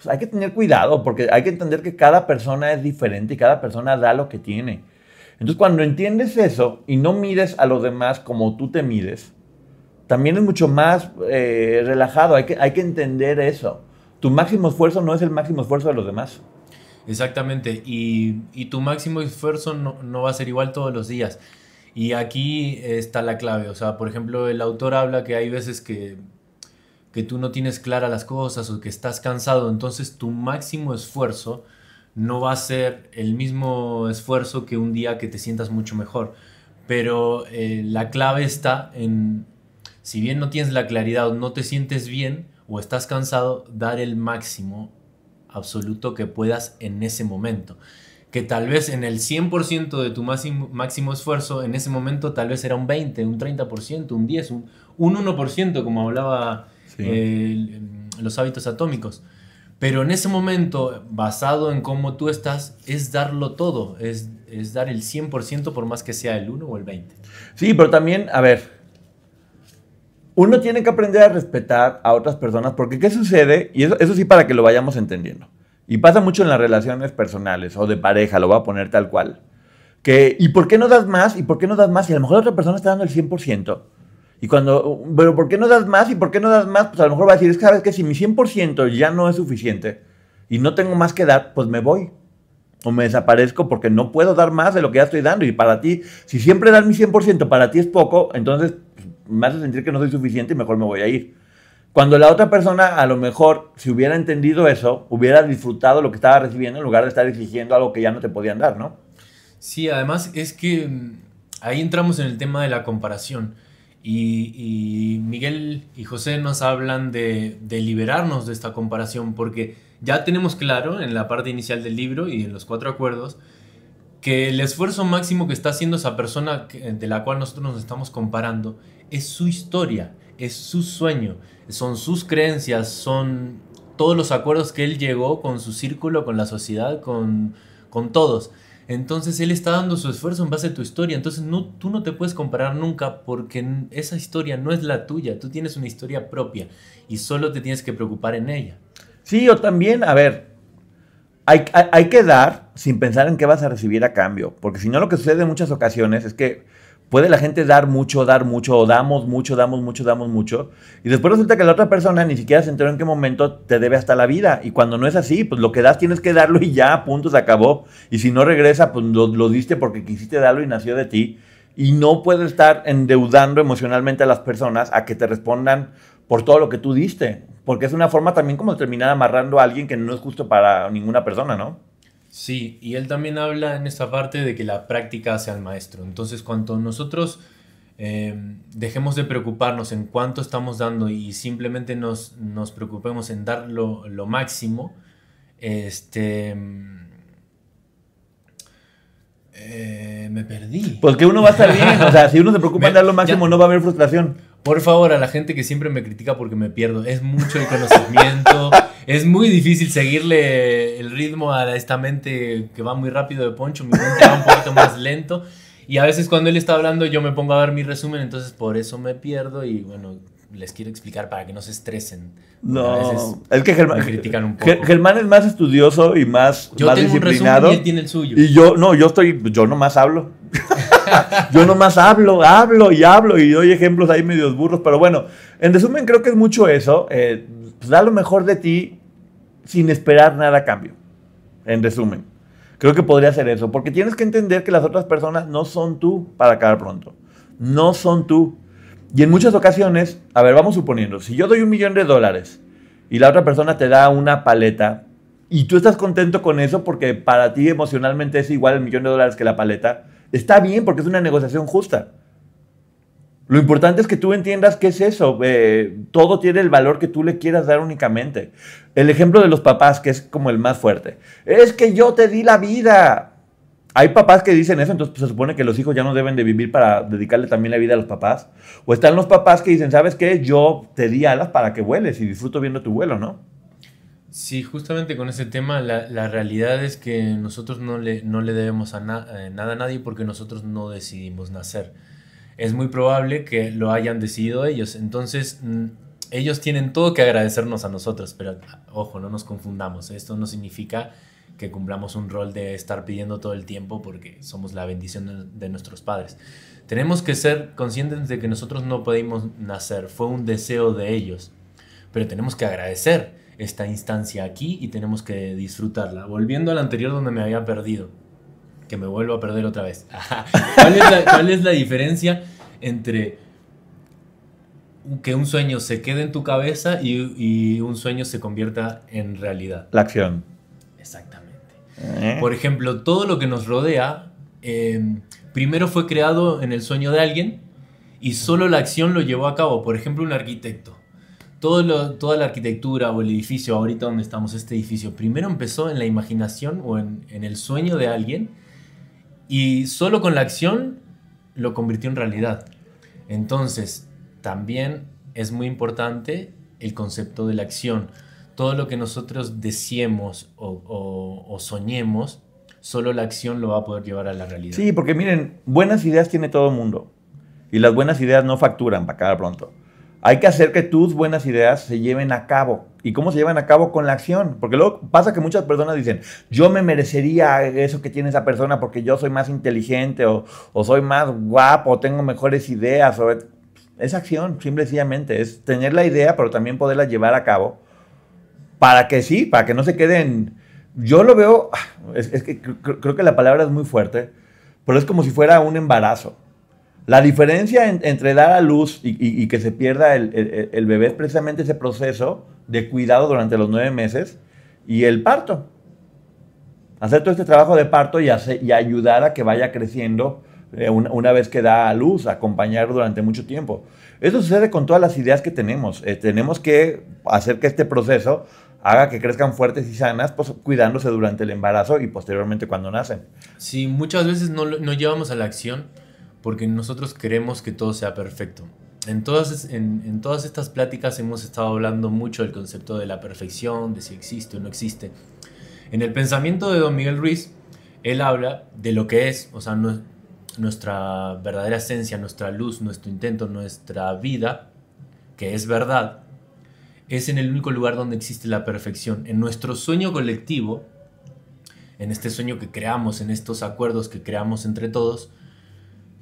Pues hay que tener cuidado porque hay que entender que cada persona es diferente y cada persona da lo que tiene. Entonces cuando entiendes eso y no mires a los demás como tú te mides, también es mucho más eh, relajado. Hay que, hay que entender eso. Tu máximo esfuerzo no es el máximo esfuerzo de los demás.
Exactamente, y, tu máximo esfuerzo no, va a ser igual todos los días. Y aquí está la clave, o sea, por ejemplo, el autor habla que hay veces que, que tú no tienes clara las cosas o que estás cansado, entonces tu máximo esfuerzo no va a ser el mismo esfuerzo que un día que te sientas mucho mejor. Pero eh, la clave está en, si bien no tienes la claridad o no te sientes bien o estás cansado, dar el máximo absoluto que puedas en ese momento. Que tal vez en el 100% de tu máximo, esfuerzo, en ese momento tal vez era un 20, un 30%, un 10, un, 1%, como hablaba los hábitos atómicos. Pero en ese momento, basado en cómo tú estás, es darlo todo, es, es dar el 100% por más que sea el 1 o el 20. Sí, pero también,
a ver, uno tiene que aprender a respetar a otras personas porque ¿qué sucede? Y eso, sí para que lo vayamos entendiendo. Y pasa mucho en las relaciones personales o de pareja, lo voy a poner tal cual. Que, ¿Y por qué no das más? ¿Y por qué no das más? Y a lo mejor otra persona está dando el 100%. Y cuando, pero ¿por qué no das más? ¿Y por qué no das más? Pues a lo mejor va a decir, es que sabes que si mi 100% ya no es suficiente y no tengo más que dar, pues me voy. O me desaparezco porque no puedo dar más de lo que ya estoy dando. Y para ti, si siempre dar mi 100% para ti es poco, entonces pues, me hace sentir que no soy suficiente y mejor me voy a ir. Cuando la otra persona a lo mejor, si hubiera entendido eso, hubiera disfrutado lo que estaba recibiendo en lugar de estar exigiendo algo que ya no te podían dar, ¿no?
Sí, además es que mm, ahí entramos en el tema de la comparación. Y, Miguel y José nos hablan de, de liberarnos de esta comparación porque ya tenemos claro en la parte inicial del libro y en los cuatro acuerdos que el esfuerzo máximo que está haciendo esa persona de la cual nosotros nos estamos comparando es su historia, es su sueño, son sus creencias, son todos los acuerdos que él llegó con su círculo, con la sociedad, con, con todos. Entonces él está dando su esfuerzo en base a tu historia. Entonces tú no te puedes comparar nunca porque esa historia no es la tuya. Tú tienes una historia propia y solo te tienes que preocupar
en ella. Sí, o también, a ver, hay, hay que dar sin pensar en qué vas a recibir a cambio. Porque si no, lo que sucede en muchas ocasiones es que puede la gente dar mucho, dar mucho, damos mucho, damos mucho, damos mucho, y después resulta que la otra persona ni siquiera se enteró en qué momento te debe hasta la vida, y cuando no es así, pues lo que das tienes que darlo y ya, punto, se acabó, y si no regresa, pues lo, diste porque quisiste darlo y nació de ti, y no puedes estar endeudando emocionalmente a las personas a que te respondan por todo lo que tú diste, porque es una forma también como de terminar amarrando a alguien que no es justo para ninguna persona, ¿no? Sí, y él también
habla en esta parte de que la práctica hace al maestro. Entonces, cuando nosotros em, dejemos de preocuparnos en cuánto estamos dando y simplemente nos, preocupemos en dar lo, máximo, este... Em, eh, me perdí. Porque uno va a estar bien. o sea, si uno se preocupa
en dar lo máximo,
no va a haber frustración. Por favor, a la gente que siempre me critica porque me pierdo, es mucho el conocimiento, es muy difícil seguirle el ritmo a esta mente que va muy rápido de Poncho, mi mente va un poquito más lento. Y a veces cuando él está hablando yo me pongo a ver mi resumen, entonces por eso me pierdo y bueno, les quiero explicar para que no se estresen. No, es que
Germán, Germán es más estudioso y más, yo tengo disciplinado. resumen y él tiene el suyo. Y yo, no, yo estoy, yo nomás hablo. yo nomás hablo, hablo y hablo y doy ejemplos ahí medios burros, pero bueno, en resumen creo que es mucho eso. Eh, pues da lo mejor de ti sin esperar nada a cambio. En resumen, creo que podría ser eso, porque tienes que entender que las otras personas no son tú para acabar pronto. No son tú. Y en muchas ocasiones, a ver, vamos suponiendo, si yo doy un millón de dólares y la otra persona te da una paleta y tú estás contento con eso porque para ti emocionalmente es igual el millón de dólares que la paleta, está bien porque es una negociación justa. Lo importante es que tú entiendas qué es eso. Eh, todo tiene el valor que tú le quieras dar únicamente. El ejemplo de los papás, que es como el más fuerte. Es que yo te di la vida. Hay papás que dicen eso, entonces pues, se supone que los hijos ya no deben de vivir para dedicarle también la vida a los papás. O están los papás que dicen, ¿sabes qué? Yo te di alas para que vueles y disfruto viendo tu vuelo, ¿no?
Sí, justamente con ese tema, la, realidad es que nosotros no le, no le debemos eh, nada a nadie porque nosotros no decidimos nacer es muy probable que lo hayan decidido ellos. Entonces, mm, ellos tienen todo que agradecernos a nosotros, pero ojo, no nos confundamos. Esto no significa que cumplamos un rol de estar pidiendo todo el tiempo porque somos la bendición de, nuestros padres. Tenemos que ser conscientes de que nosotros no pudimos nacer, fue un deseo de ellos, pero tenemos que agradecer esta instancia aquí y tenemos que disfrutarla. Volviendo al anterior donde me había perdido que me vuelvo a perder otra vez. ¿Cuál es, la, diferencia entre que un sueño se quede en tu cabeza y, un sueño se convierta en realidad?
La acción. Exactamente. ¿Eh? Por
ejemplo, todo lo que nos rodea em, primero fue creado en el sueño de alguien y solo la acción lo llevó a cabo. Por ejemplo, un arquitecto. Todo toda la arquitectura o el edificio, ahorita donde estamos, este edificio, primero empezó en la imaginación o en, en el sueño de alguien y solo con la acción lo convirtió en realidad. Entonces, también es muy importante el concepto de la acción. Todo lo que nosotros deseemos o, soñemos, solo la acción lo va a poder llevar a la realidad.
Sí, porque miren, buenas ideas tiene todo el mundo. Y las buenas ideas no facturan, para cada pronto. Hay que hacer que tus buenas ideas se lleven a cabo y cómo se llevan a cabo con la acción. Porque luego pasa que muchas personas dicen, yo me merecería eso que tiene esa persona porque yo soy más inteligente o, soy más guapo, o tengo mejores ideas. sobre Es acción, simple y sencillamente. Es tener la idea, pero también poderla llevar a cabo para que sí, para que no se queden... Yo lo veo, ah, es, que creo que la palabra es muy fuerte, pero es como si fuera un embarazo. La diferencia entre dar a luz y, que se pierda el, el, bebé es precisamente ese proceso de cuidado durante los nueve meses y el parto. Hacer todo este trabajo de parto y, ayudar a que vaya creciendo eh, una, vez que da a luz, acompañar durante mucho tiempo. Eso sucede con todas las ideas que tenemos. Eh, tenemos que hacer que este proceso haga que crezcan fuertes y sanas, pues, cuidándose durante el embarazo y posteriormente cuando nacen. Sí, muchas veces no, no llevamos a la acción porque nosotros queremos que todo sea
perfecto en todas, en, todas estas pláticas hemos estado hablando mucho del concepto de la perfección, de si existe o no existe. En el pensamiento de don Miguel Ruiz, él habla de lo que es, o sea, nuestra verdadera esencia, nuestra luz, nuestro intento, nuestra vida, que es verdad, es en el único lugar donde existe la perfección. En nuestro sueño colectivo, en este sueño que creamos, en estos acuerdos que creamos entre todos,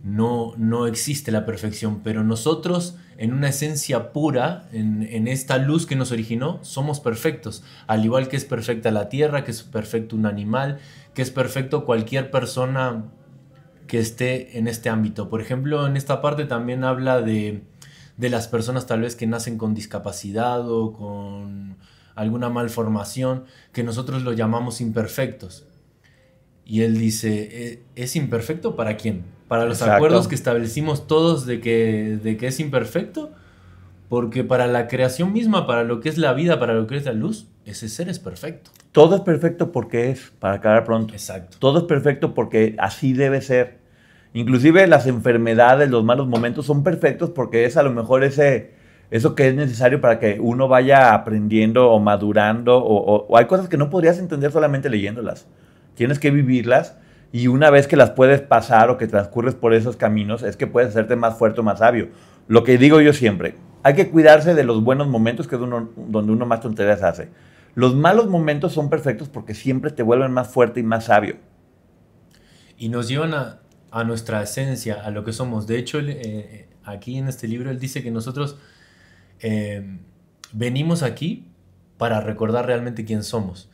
no, existe la perfección, pero nosotros en una esencia pura, en, esta luz que nos originó, somos perfectos, al igual que es perfecta la tierra, que es perfecto un animal, que es perfecto cualquier persona que esté en este ámbito. Por ejemplo, en esta parte también habla de, de las personas tal vez que nacen con discapacidad o con alguna malformación, que nosotros lo llamamos imperfectos. Y él dice, e, ¿es imperfecto para quién? para los acuerdos que establecimos todos de que, de que es imperfecto, porque para la creación misma, para lo que es la vida, para lo que es la luz, ese ser es perfecto.
Todo es perfecto porque es, para acabar pronto. Exacto. Todo es perfecto porque así debe ser. Inclusive las enfermedades, los malos momentos son perfectos porque es a lo mejor ese, eso que es necesario para que uno vaya aprendiendo o madurando, o hay cosas que no podrías entender solamente leyéndolas. Tienes que vivirlas y una vez que las puedes pasar o que transcurres por esos caminos, es que puedes hacerte más fuerte o más sabio. Lo que digo yo siempre, hay que cuidarse de los buenos momentos, que es donde uno más tonterías hace. Los malos momentos son perfectos porque siempre te vuelven más fuerte y más sabio.
Y nos llevan a, nuestra esencia, a lo que somos. De hecho, eh, aquí en este libro él dice que nosotros eh, venimos aquí para recordar realmente quién somos.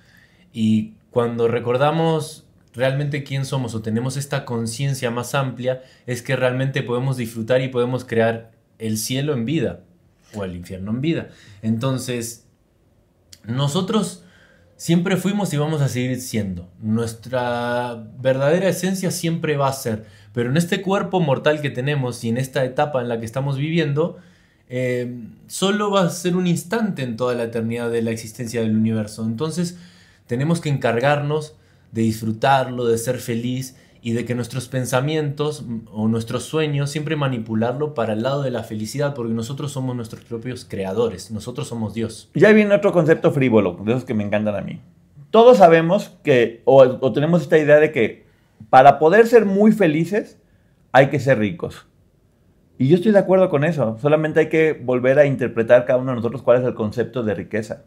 Y cuando recordamos realmente quién somos o tenemos esta conciencia más amplia, es que realmente podemos disfrutar y podemos crear el cielo en vida o el infierno en vida. Entonces, nosotros siempre fuimos y vamos a seguir siendo. Nuestra verdadera esencia siempre va a ser, pero en este cuerpo mortal que tenemos y en esta etapa en la que estamos viviendo, eh, solo va a ser un instante en toda la eternidad de la existencia del universo. Entonces, tenemos que encargarnos de disfrutarlo, de ser feliz y de que nuestros pensamientos o nuestros sueños siempre manipularlo para el lado de la felicidad, porque nosotros somos nuestros propios creadores, nosotros somos Dios.
Ya viene otro concepto frívolo, de esos que me encantan a mí. Todos sabemos que, o, o tenemos esta idea de que para poder ser muy felices hay que ser ricos. Y yo estoy de acuerdo con eso, solamente hay que volver a interpretar cada uno de nosotros cuál es el concepto de riqueza.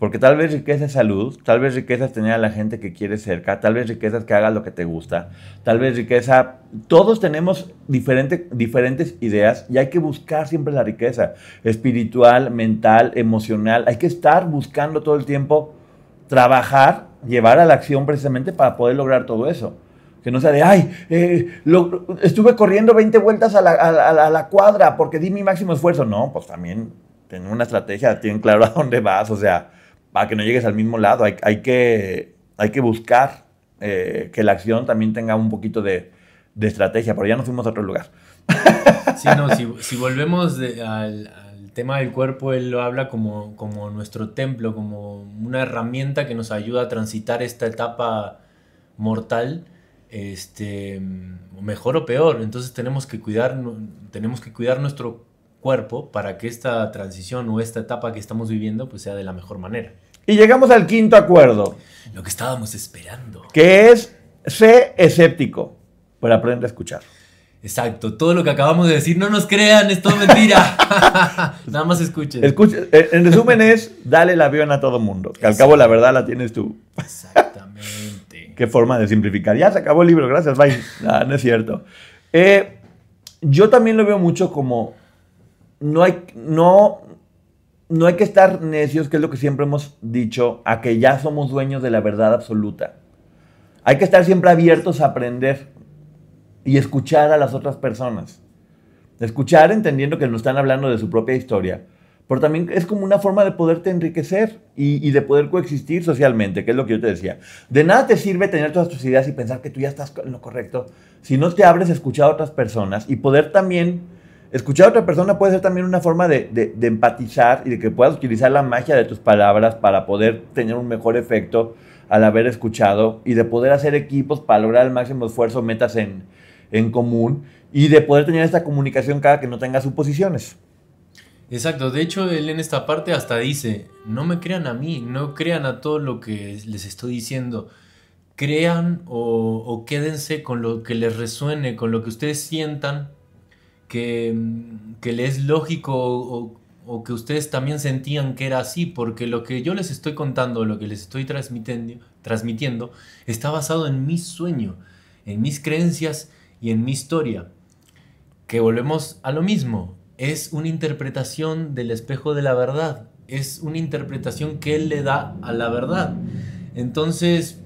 Porque tal vez riqueza es salud, tal vez riqueza es tener a la gente que quieres cerca, tal vez riqueza es que hagas lo que te gusta, tal vez riqueza... Todos tenemos diferentes diferentes ideas y hay que buscar siempre la riqueza, espiritual, mental, emocional. Hay que estar buscando todo el tiempo, trabajar, llevar a la acción precisamente para poder lograr todo eso. Que no sea de, ay, eh, estuve corriendo 20 vueltas a la, a, la, cuadra porque di mi máximo esfuerzo. No, pues también tener una estrategia, tienen claro a dónde vas, o sea para que no llegues al mismo lado. Hay, que, hay que buscar eh, que la acción también tenga un poquito de, estrategia, pero ya nos fuimos a otro lugar. Sí, no,
si, volvemos al, tema del cuerpo, él lo habla como, como nuestro templo, como una herramienta que nos ayuda a transitar esta etapa mortal este, mejor o peor. Entonces tenemos que cuidar, tenemos que cuidar nuestro cuerpo para que esta transición o esta etapa que estamos viviendo pues sea de la mejor manera.
Y llegamos al quinto acuerdo.
Lo que estábamos esperando.
Que es sé escéptico, pero aprende a escuchar.
Exacto, todo lo que acabamos de decir, no nos crean, es todo mentira. Nada más escuchen.
Eh, en resumen es, dale el avión a todo mundo, que al cabo la verdad la tienes tú. Exactamente. Qué forma de simplificar. Ya se acabó el libro, gracias, bye. Ah, no es cierto. Eh, yo también lo veo mucho como no hay, no, no hay que estar necios, que es lo que siempre hemos dicho, a que ya somos dueños de la verdad absoluta. Hay que estar siempre abiertos a aprender y escuchar a las otras personas. Escuchar entendiendo que nos están hablando de su propia historia, pero también es como una forma de poderte enriquecer y, y, de poder coexistir socialmente, que es lo que yo te decía. De nada te sirve tener todas tus ideas y pensar que tú ya estás en lo correcto si no te abres a escuchar a otras personas y poder también Escuchar a otra persona puede ser también una forma de, empatizar y de que puedas utilizar la magia de tus palabras para poder tener un mejor efecto al haber escuchado y de poder hacer equipos para lograr el máximo esfuerzo, metas en, común y de poder tener esta comunicación cada que no tenga suposiciones. Exacto,
de hecho él en esta parte hasta dice, no me crean a mí, no crean a todo lo que les estoy diciendo crean o, o, quédense con lo que les resuene, con lo que ustedes sientan que, mm, que le es lógico o, que ustedes también sentían que era así, porque lo que yo les estoy contando, lo que les estoy transmitiendo, está basado en mi sueño, en mis creencias y en mi historia. Que volvemos a lo mismo, es una interpretación del espejo de la verdad, es una interpretación que él le da a la verdad. Entonces,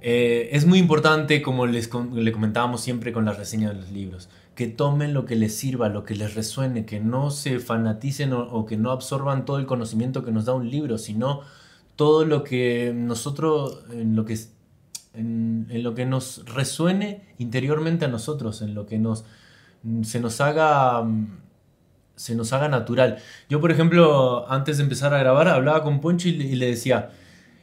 eh, es muy importante, como les, le comentábamos siempre con las reseñas de los libros, que tomen lo que les sirva, lo que les resuene, que no se fanaticen o, que no absorban todo el conocimiento que nos da un libro, sino todo lo que nosotros, en lo que, lo que nos resuene interiormente a nosotros, en lo que nos, se nos haga se nos haga natural. Yo, por ejemplo, antes de empezar a grabar, hablaba con Poncho y le, decía,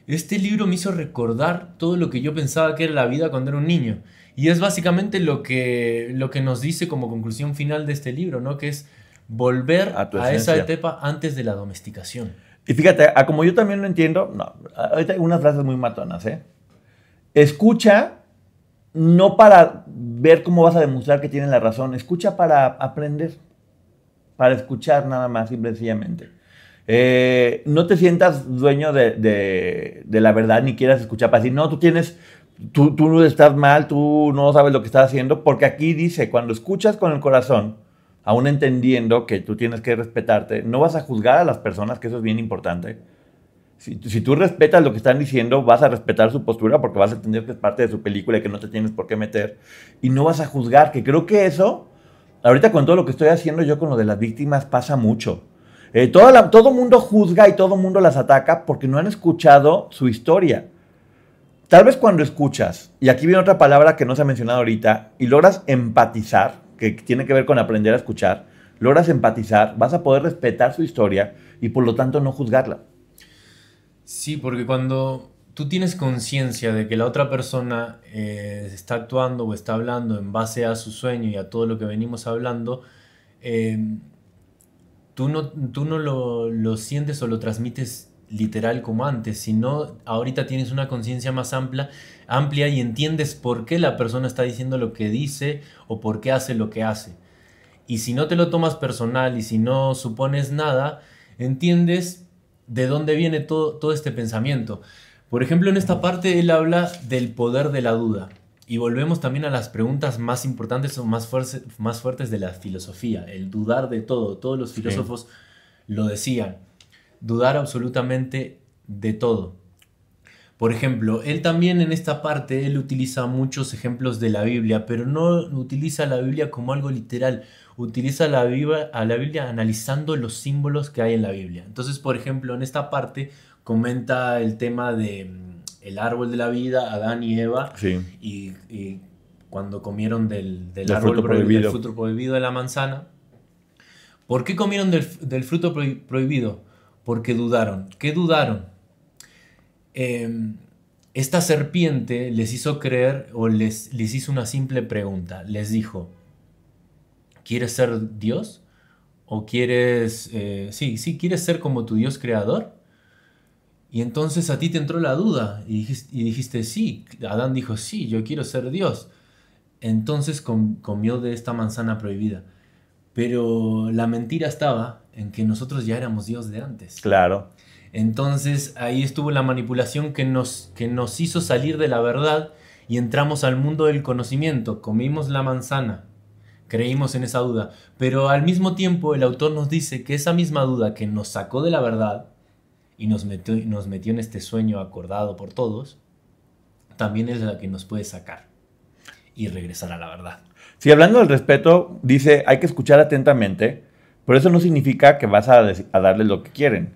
este libro me hizo recordar todo lo que yo pensaba que era la vida cuando era un niño. Y es básicamente lo que, lo que nos dice como conclusión final de este
libro, ¿no? Que es volver a, esa
etapa antes de la domesticación.
Y fíjate, como yo también lo entiendo, no, ahorita hay unas frases muy matonas, ¿eh? Escucha no para ver cómo vas a demostrar que tienes la razón, escucha para aprender, para escuchar nada más, simple y sencillamente. Eh, no te sientas dueño de, de, la verdad ni quieras escuchar para decir, no, tú tienes tú, tú no estás mal, tú no sabes lo que estás haciendo, porque aquí dice, cuando escuchas con el corazón, aún entendiendo que tú tienes que respetarte, no vas a juzgar a las personas, que eso es bien importante. Si, tú respetas lo que están diciendo, vas a respetar su postura porque vas a entender que es parte de su película y que no te tienes por qué meter. Y no vas a juzgar, que creo que eso, ahorita con todo lo que estoy haciendo yo con lo de las víctimas, pasa mucho. Eh, toda la, todo mundo juzga y todo mundo las ataca porque no han escuchado su historia. Tal vez cuando escuchas, y aquí viene otra palabra que no se ha mencionado ahorita, y logras empatizar, que tiene que ver con aprender a escuchar, logras empatizar, vas a poder respetar su historia y por lo tanto no juzgarla.
Sí, porque cuando tú tienes conciencia de que la otra persona eh, está actuando o está hablando en base a su sueño y a todo lo que venimos hablando, eh, tú no, tú no lo, lo sientes o lo transmites literal como antes, sino ahorita tienes una conciencia más amplia, amplia y entiendes por qué la persona está diciendo lo que dice o por qué hace lo que hace. Y si no te lo tomas personal y si no supones nada, entiendes de dónde viene todo, todo este pensamiento. Por ejemplo, en esta parte él habla del poder de la duda. Y volvemos también a las preguntas más importantes o más, más fuertes de la filosofía, el dudar de todo. Todos los filósofos lo decían dudar absolutamente de todo. Por ejemplo, él también en esta parte, él utiliza muchos ejemplos de la Biblia, pero no utiliza la Biblia como algo literal, utiliza la Biblia, analizando los símbolos que hay en la Biblia. Entonces, por ejemplo, en esta parte comenta el tema de mm, el árbol de la vida, Adán y Eva, y, cuando comieron del, árbol fruto prohibido. Del fruto prohibido de la manzana. ¿Por qué comieron del, del fruto prohibido? porque dudaron. ¿Qué dudaron? Em, esta serpiente les hizo creer o les, hizo una simple pregunta. Les dijo, ¿quieres ser Dios? ¿O quieres, eh, sí, sí, quieres ser como tu Dios creador? Y entonces a ti te entró la duda y dijiste, sí. Adán dijo, sí, yo quiero ser Dios. Entonces comió de esta manzana prohibida. Pero la mentira estaba en que nosotros ya éramos Dios de antes. Claro. Entonces ahí estuvo la manipulación que nos, que nos hizo salir de la verdad y entramos al mundo del conocimiento, comimos la manzana, creímos en esa duda, pero al mismo tiempo el autor nos dice que esa misma duda que nos sacó de la verdad y nos metió, nos metió en este sueño acordado por todos, también es la que nos puede sacar y regresar a la verdad.
Si sí, hablando del respeto, dice, hay que escuchar atentamente pero eso no significa que vas a, darle lo que quieren.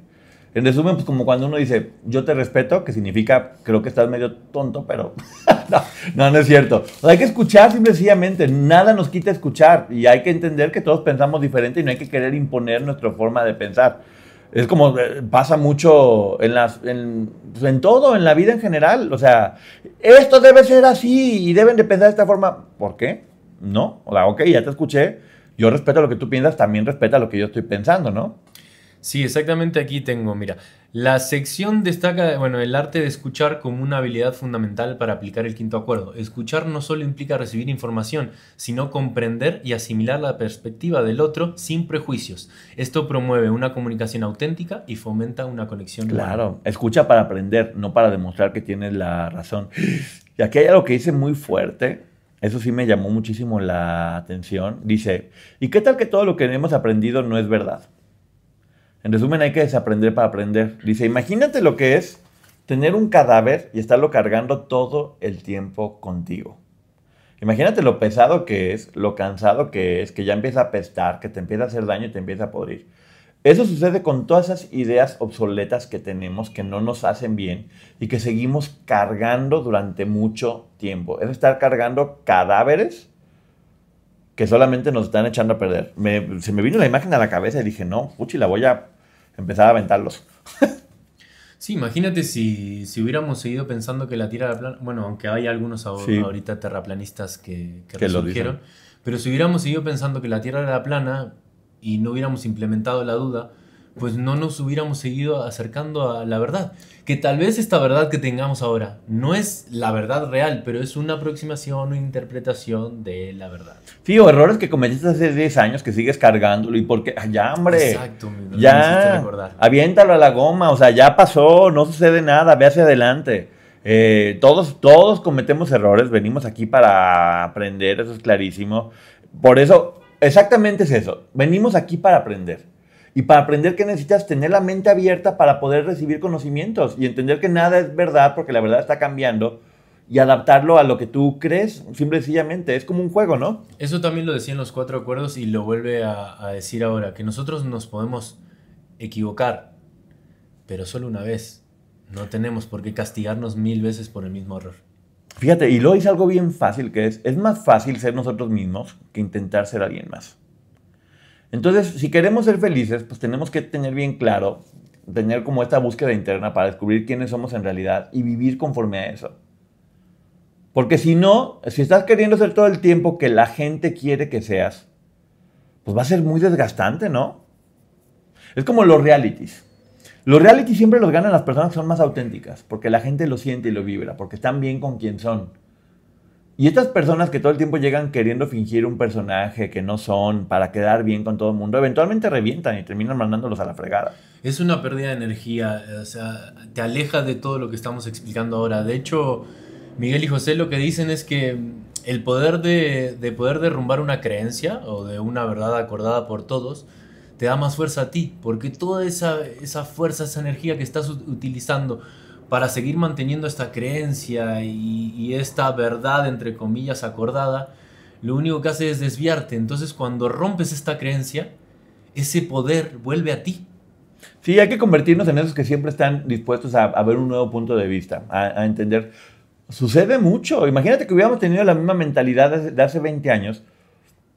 En resumen, pues como cuando uno dice, yo te respeto, que significa, creo que estás medio tonto, pero no, no, es cierto. hay que escuchar simplemente, nada nos quita escuchar y hay que entender que todos pensamos diferente y no hay que querer imponer nuestra forma de pensar. Es como eh, pasa mucho en, pues, en todo, en la vida en general. O sea, esto debe ser así y deben de pensar de esta forma. ¿Por qué? No, o sea, ok, ya te escuché yo respeto lo que tú piensas, también respeto lo que yo estoy pensando, ¿no? Sí, exactamente aquí tengo, mira, la
sección destaca, bueno, el arte de escuchar como una habilidad fundamental para aplicar el quinto acuerdo. Escuchar no solo implica recibir información, sino comprender y asimilar la perspectiva del otro sin prejuicios. Esto promueve una comunicación auténtica y fomenta una conexión. Claro,
escucha para aprender, no para demostrar que tienes la razón. Y aquí hay algo que dice muy fuerte, eso sí me llamó muchísimo la atención. Dice, ¿y qué tal que todo lo que hemos aprendido no es verdad? En resumen, hay que desaprender para aprender. Dice, imagínate lo que es tener un cadáver y estarlo cargando todo el tiempo contigo. Imagínate lo pesado que es, lo cansado que es, que ya empieza a pestar, que te empieza a hacer daño y te empieza a podrir. Eso sucede con todas esas ideas obsoletas que tenemos que no nos hacen bien y que seguimos cargando durante mucho tiempo. Es estar cargando cadáveres que solamente nos están echando a perder. se me vino la imagen a la cabeza y dije, no, puchi, la voy a empezar a aventarlos.
sí, imagínate si, hubiéramos seguido pensando que la tierra era plana, bueno, aunque hay algunos ahorita terraplanistas que, que, que pero si hubiéramos seguido pensando que la tierra era plana, y no hubiéramos implementado la duda, pues no nos hubiéramos seguido acercando a la verdad. Que tal vez esta verdad que tengamos ahora no es la verdad real, pero es una aproximación, o interpretación de la verdad.
Fío, errores que cometiste hace 10 años que sigues cargándolo y porque, ah, ya hombre, Exacto, ya, aviéntalo a la goma, o sea, ya pasó, no sucede nada, ve hacia adelante. Eh, todos, todos cometemos errores, venimos aquí para aprender, eso es clarísimo. Por eso Exactamente es eso. Venimos aquí para aprender. Y para aprender que necesitas tener la mente abierta para poder recibir conocimientos y entender que nada es verdad porque la verdad está cambiando y adaptarlo a lo que tú crees, simple sencillamente. Es como un juego, ¿no?
Eso también lo decían los cuatro acuerdos y lo vuelve a, a decir ahora, que nosotros nos podemos equivocar, pero solo una vez. No tenemos por qué castigarnos mil veces por el mismo error.
Fíjate, y lo dice algo bien fácil que es, es más fácil ser nosotros mismos que intentar ser alguien más. Entonces, si queremos ser felices, pues tenemos que tener bien claro, tener como esta búsqueda interna para descubrir quiénes somos en realidad y vivir conforme a eso. Porque si no, si estás queriendo ser todo el tiempo que la gente quiere que seas, pues va a ser muy desgastante, ¿no? Es como los realities. Los reality siempre los ganan las personas que son más auténticas, porque la gente lo siente y lo vibra, porque están bien con quien son. Y estas personas que todo el tiempo llegan queriendo fingir un personaje que no son para quedar bien con todo el mundo, eventualmente revientan y terminan mandándolos a la fregada. Es una pérdida de energía, eh, o
sea, te aleja de todo lo que estamos explicando ahora. De hecho, Miguel y José lo que dicen es que el poder de, de poder derrumbar una creencia o de una verdad acordada por todos te da más fuerza a ti, porque toda esa, esa fuerza, esa energía que estás utilizando para seguir manteniendo esta creencia y, esta verdad, entre comillas, acordada, lo único que hace es desviarte. Entonces cuando rompes esta
creencia, ese poder vuelve a ti. Sí, hay que convertirnos en esos que siempre están dispuestos a, ver un nuevo punto de vista, a, entender. Sucede mucho. Imagínate que hubiéramos tenido la misma mentalidad de de hace 20 años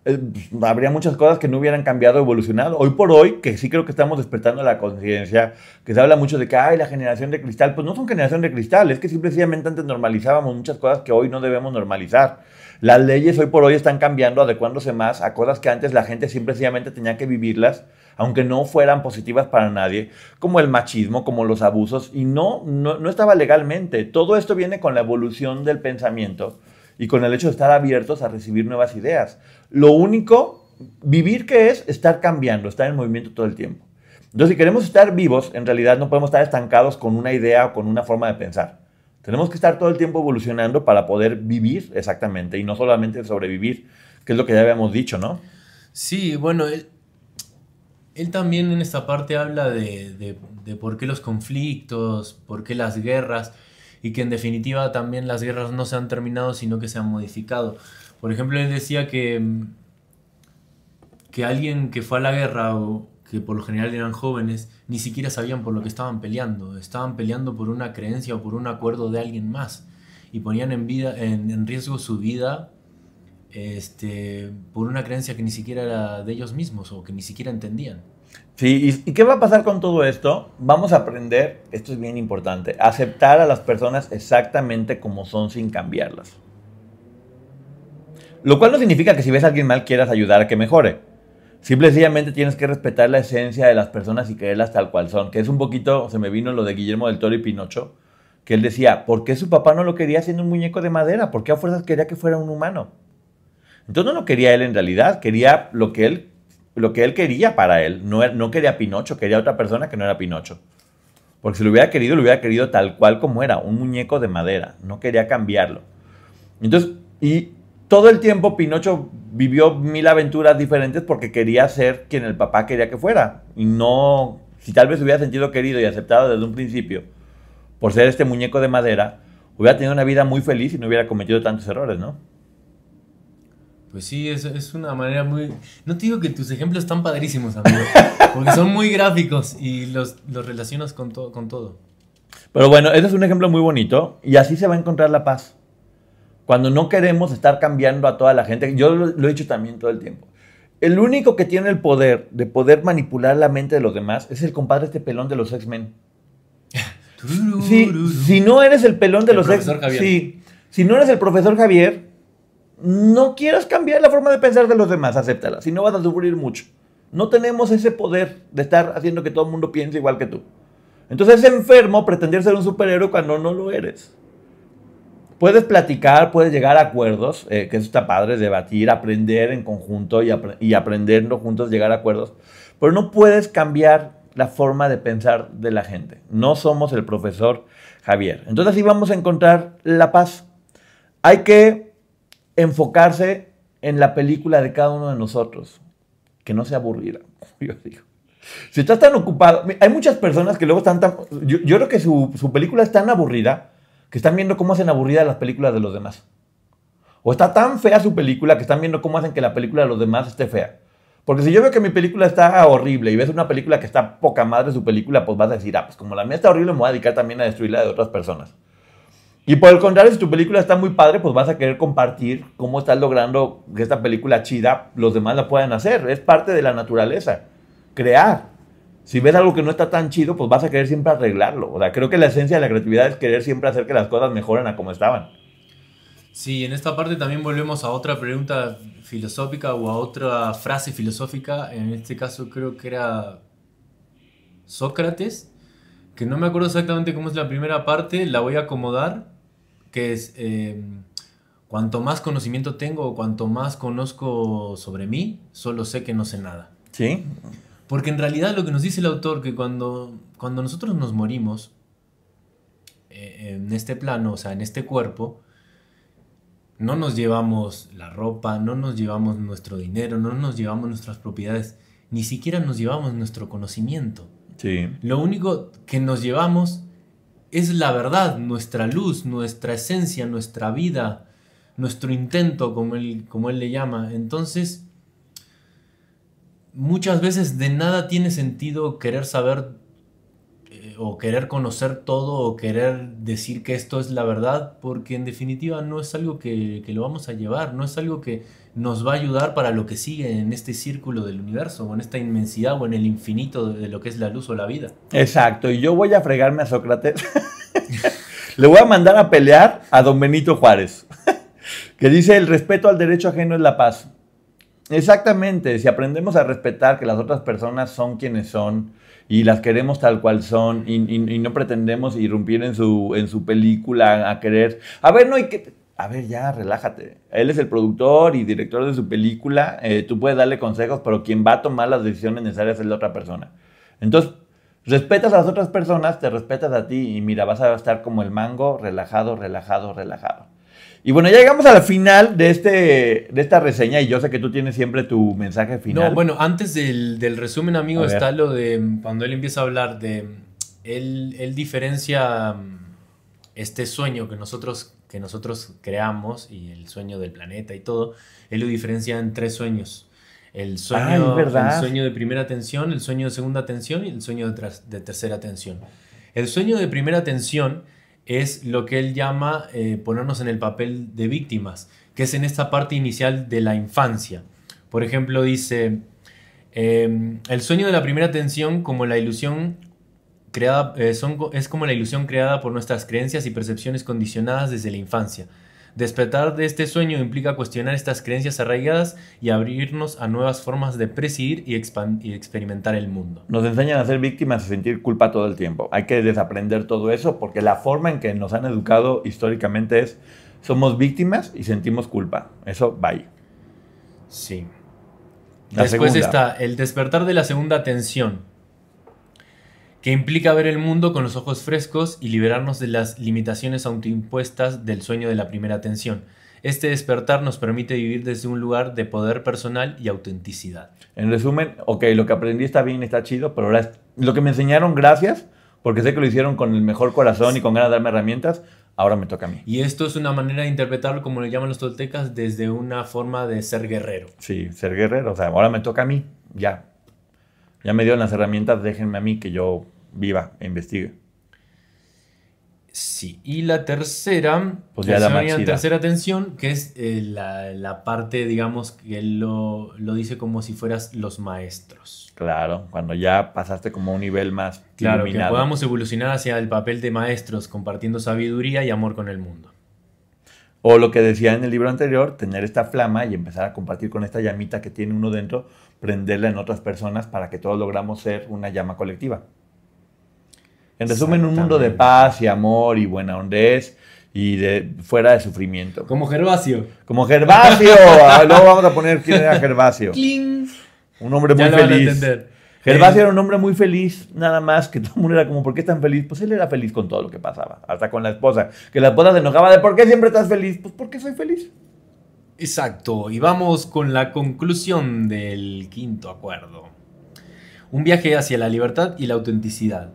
eh, habría muchas cosas que no hubieran cambiado, evolucionado. Hoy por hoy, que sí creo que estamos despertando la conciencia, que se habla mucho de que, ay, la generación de cristal, pues no son generación de cristal, es que simplemente antes normalizábamos muchas cosas que hoy no debemos normalizar. Las leyes hoy por hoy están cambiando, adecuándose más a cosas que antes la gente simplemente tenía que vivirlas, aunque no fueran positivas para nadie, como el machismo, como los abusos, y no, no, no estaba legalmente. Todo esto viene con la evolución del pensamiento y con el hecho de estar abiertos a recibir nuevas ideas. Lo único, vivir que es estar cambiando, estar en movimiento todo el tiempo. Entonces, si queremos estar vivos, en realidad no podemos estar estancados con una idea o con una forma de pensar. Tenemos que estar todo el tiempo evolucionando para poder vivir exactamente y no solamente sobrevivir, que es lo que ya habíamos dicho, ¿no? Sí, bueno, él,
también en esta parte habla de, de por qué los conflictos, por qué las guerras y que en definitiva también las guerras no se han terminado, sino que se han modificado. Por ejemplo, él decía que, mm, que alguien que fue a la guerra, o que por lo general eran jóvenes, ni siquiera sabían por lo que estaban peleando. Estaban peleando por una creencia o por un acuerdo de alguien más. Y ponían en, vida, riesgo su vida este, por una creencia que ni siquiera era de ellos mismos
o que ni siquiera entendían. Sí, ¿y, qué va a pasar con todo esto? Vamos a aprender, esto es bien importante, aceptar a las personas exactamente como son sin cambiarlas. Lo cual no significa que si ves a alguien mal quieras ayudar a que mejore. simplemente tienes que respetar la esencia de las personas y quererlas tal cual son. Que es un poquito, se me vino lo de Guillermo del Toro y Pinocho, que él decía, ¿por qué su papá no lo quería siendo un muñeco de madera? ¿Por qué a fuerzas quería que fuera un humano? Entonces no lo quería él en realidad, quería lo que él, lo que él quería para él. No, no quería Pinocho, quería otra persona que no era Pinocho. Porque si lo hubiera querido, lo hubiera querido tal cual como era, un muñeco de madera. No quería cambiarlo. Entonces, y todo el tiempo Pinocho vivió mil aventuras diferentes porque quería ser quien el papá quería que fuera. Y no, si tal vez hubiera sentido querido y aceptado desde un principio por ser este muñeco de madera, hubiera tenido una vida muy feliz y no hubiera cometido tantos errores, ¿no?
Pues sí, es, una manera muy... No te digo que tus ejemplos están padrísimos, amigo, porque son muy gráficos y los, los relacionas con, con todo.
Pero bueno, ese es un ejemplo muy bonito y así se va a encontrar la paz. Cuando no queremos estar cambiando a toda la gente, yo lo, he dicho también todo el tiempo. El único que tiene el poder de poder manipular la mente de los demás es el compadre este pelón de los X-Men. Si, no eres el pelón de los X-Men, si, no eres el profesor Javier, no quieras cambiar la forma de pensar de los demás, acéptala. Si no vas a sufrir mucho. No tenemos ese poder de estar haciendo que todo el mundo piense igual que tú. Entonces es enfermo pretender ser un superhéroe cuando no lo eres. Puedes platicar, puedes llegar a acuerdos, eh, que eso está padre, debatir, aprender en conjunto y, aprendernos juntos, llegar a acuerdos, pero no puedes cambiar la forma de pensar de la gente. No somos el profesor Javier. Entonces así vamos a encontrar la paz. Hay que enfocarse en la película de cada uno de nosotros, que no sea aburrida, yo Si estás tan ocupado, hay muchas personas que luego están tan... Yo, creo que su, su película es tan aburrida que están viendo cómo hacen aburridas las películas de los demás. O está tan fea su película que están viendo cómo hacen que la película de los demás esté fea. Porque si yo veo que mi película está horrible y ves una película que está poca madre su película, pues vas a decir, ah, pues como la mía está horrible, me voy a dedicar también a destruir de otras personas. Y por el contrario, si tu película está muy padre, pues vas a querer compartir cómo estás logrando que esta película chida los demás la puedan hacer. Es parte de la naturaleza, crear si ves algo que no está tan chido, pues vas a querer siempre arreglarlo. O sea, creo que la esencia de la creatividad es querer siempre hacer que las cosas mejoren a como estaban. Sí, en
esta parte también volvemos a otra pregunta filosófica o a otra frase filosófica. En este caso creo que era Sócrates, que no me acuerdo exactamente cómo es la primera parte, la voy a acomodar, que es eh, cuanto más conocimiento tengo o cuanto más conozco sobre mí, solo sé que no sé nada. Sí. Porque en realidad lo que nos dice el autor, que cuando, cuando nosotros nos morimos, eh, en este plano, o sea, en este cuerpo, no nos llevamos la ropa, no nos llevamos nuestro dinero, no nos llevamos nuestras propiedades, ni siquiera nos llevamos nuestro conocimiento. Sí. Lo único que nos llevamos es la verdad, nuestra luz, nuestra esencia, nuestra vida, nuestro intento, como él, como él le llama. Entonces, muchas veces de nada tiene sentido querer saber eh, o querer conocer todo o querer decir que esto es la verdad, porque en definitiva no es algo que, lo vamos a llevar, no es algo que nos va a ayudar para lo que sigue en este círculo del universo,
o en esta inmensidad, o en el infinito de, de lo que es la luz o la vida. Exacto, y yo voy a fregarme a Sócrates. Le voy a mandar a pelear a don Benito Juárez, que dice el respeto al derecho ajeno es la paz. Exactamente, si aprendemos a respetar que las otras personas son quienes son y las queremos tal cual son y, no pretendemos irrumpir en su, en su película a querer, a ver, no hay que... A ver, ya, relájate. Él es el productor y director de su película. Eh, tú puedes darle consejos, pero quien va a tomar las decisiones necesarias es la otra persona. Entonces, respetas a las otras personas, te respetas a ti y mira, vas a estar como el mango, relajado, relajado, relajado. Y bueno, ya llegamos al final de, este, de esta reseña y yo sé que tú tienes siempre tu mensaje final. No, bueno, antes
del, resumen, amigo, está lo de mm, cuando él empieza a hablar de... Mm, él, diferencia mm, este sueño que nosotros, que nosotros creamos y el sueño del planeta y todo, él lo diferencia en tres sueños. El sueño, ah, sueño de primera atención el sueño de segunda atención y el sueño de, de tercera atención El sueño de primera tensión es lo que él llama eh, ponernos en el papel de víctimas, que es en esta parte inicial de la infancia. Por ejemplo, dice, em, el sueño de la primera atención como la ilusión creada, eh, es como la ilusión creada por nuestras creencias y percepciones condicionadas desde la infancia. Despertar de este sueño implica cuestionar estas creencias arraigadas y abrirnos a nuevas formas de presidir y, experimentar el mundo.
Nos enseñan a ser víctimas, y sentir culpa todo el tiempo. Hay que desaprender todo eso porque la forma en que nos han educado históricamente es somos víctimas y sentimos culpa. Eso, va Sí. Después está el
despertar de la segunda tensión que implica ver el mundo con los ojos frescos y liberarnos de las limitaciones autoimpuestas del sueño de la primera atención. Este
despertar nos permite vivir desde un lugar de poder personal y autenticidad. En resumen, ok, lo que aprendí está bien, está chido, pero ahora lo que me enseñaron, gracias, porque sé que lo hicieron con el mejor corazón y con ganas de darme herramientas, ahora me toca a mí.
Y esto es una manera de interpretarlo, como lo llaman los
toltecas, desde una forma de ser guerrero. Sí, ser guerrero, o sea, ahora me toca a mí, ya. Ya me dieron las herramientas, déjenme a mí que yo viva e investigue. Sí, y la tercera, pues ya la tercera atención, que
es eh, la, parte, digamos, que él lo, dice como si fueras los maestros.
Claro, cuando ya pasaste como un nivel más. Claro, y que podamos
evolucionar hacia el papel de maestros, compartiendo sabiduría y amor con el mundo.
O lo que decía en el libro anterior, tener esta flama y empezar a compartir con esta llamita que tiene uno dentro, prenderla en otras personas para que todos logramos ser una llama colectiva. En resumen, un mundo de paz y amor y buena hondez y de, fuera de sufrimiento. Como Gervasio. Como Gervasio. Ah, luego vamos a poner quién era Gervasio. Un hombre muy feliz. Gervasio eh, era un hombre muy feliz, nada más, que todo el mundo era como, ¿por qué tan feliz? Pues él era feliz con todo lo que pasaba, hasta con la esposa. Que la esposa se enojaba de, ¿por qué siempre estás feliz? Pues porque soy feliz. Exacto, y vamos con la conclusión del quinto acuerdo.
Un viaje hacia la libertad y la autenticidad.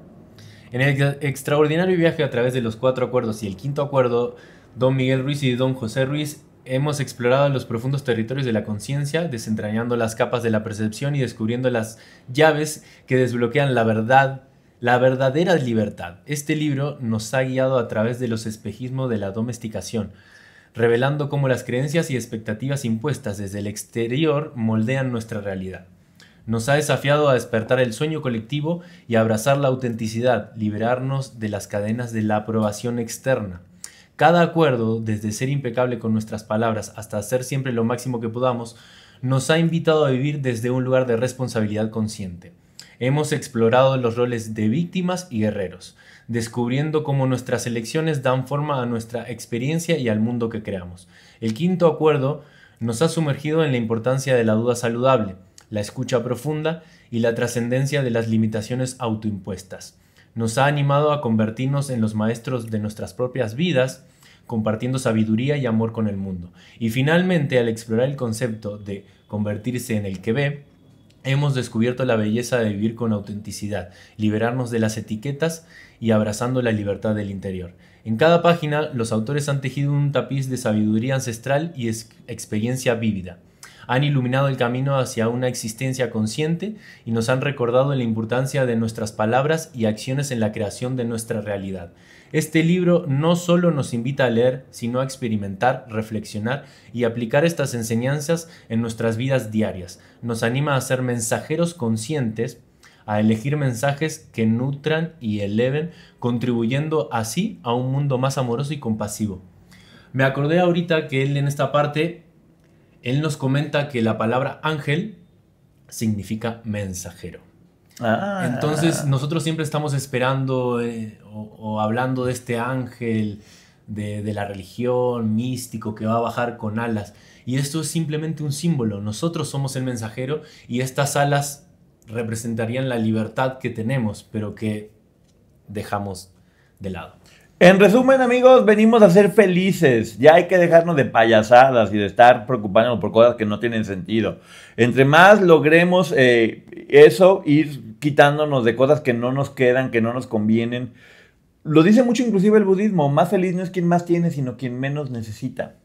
En el extraordinario viaje a través de los cuatro acuerdos y el quinto acuerdo, don Miguel Ruiz y don José Ruiz hemos explorado los profundos territorios de la conciencia, desentrañando las capas de la percepción y descubriendo las llaves que desbloquean la verdad, la verdadera libertad. Este libro nos ha guiado a través de los espejismos de la domesticación, revelando cómo las creencias y expectativas impuestas desde el exterior moldean nuestra realidad. Nos ha desafiado a despertar el sueño colectivo y abrazar la autenticidad, liberarnos de las cadenas de la aprobación externa. Cada acuerdo, desde ser impecable con nuestras palabras hasta hacer siempre lo máximo que podamos, nos ha invitado a vivir desde un lugar de responsabilidad consciente. Hemos explorado los roles de víctimas y guerreros, descubriendo cómo nuestras elecciones dan forma a nuestra experiencia y al mundo que creamos. El quinto acuerdo nos ha sumergido en la importancia de la duda saludable, la escucha profunda y la trascendencia de las limitaciones autoimpuestas. Nos ha animado a convertirnos en los maestros de nuestras propias vidas, compartiendo sabiduría y amor con el mundo. Y finalmente, al explorar el concepto de convertirse en el que ve, hemos descubierto la belleza de vivir con autenticidad, liberarnos de las etiquetas y abrazando la libertad del interior. En cada página, los autores han tejido un tapiz de sabiduría ancestral y experiencia vívida han iluminado el camino hacia una existencia consciente y nos han recordado la importancia de nuestras palabras y acciones en la creación de nuestra realidad. Este libro no solo nos invita a leer, sino a experimentar, reflexionar y aplicar estas enseñanzas en nuestras vidas diarias. Nos anima a ser mensajeros conscientes a elegir mensajes que nutran y eleven, contribuyendo así a un mundo más amoroso y compasivo. Me acordé ahorita que él en esta parte él nos comenta que la palabra ángel significa mensajero. Ah. Entonces nosotros siempre estamos esperando eh, o, hablando de este ángel, de, la religión místico que va a bajar con alas. Y esto es simplemente un símbolo. Nosotros somos el mensajero y estas alas
representarían la libertad que tenemos, pero que dejamos de lado. En resumen, amigos, venimos a ser felices. Ya hay que dejarnos de payasadas y de estar preocupándonos por cosas que no tienen sentido. Entre más logremos eh, eso, ir quitándonos de cosas que no nos quedan, que no nos convienen. Lo dice mucho inclusive el budismo, más feliz no es quien más tiene, sino quien menos necesita.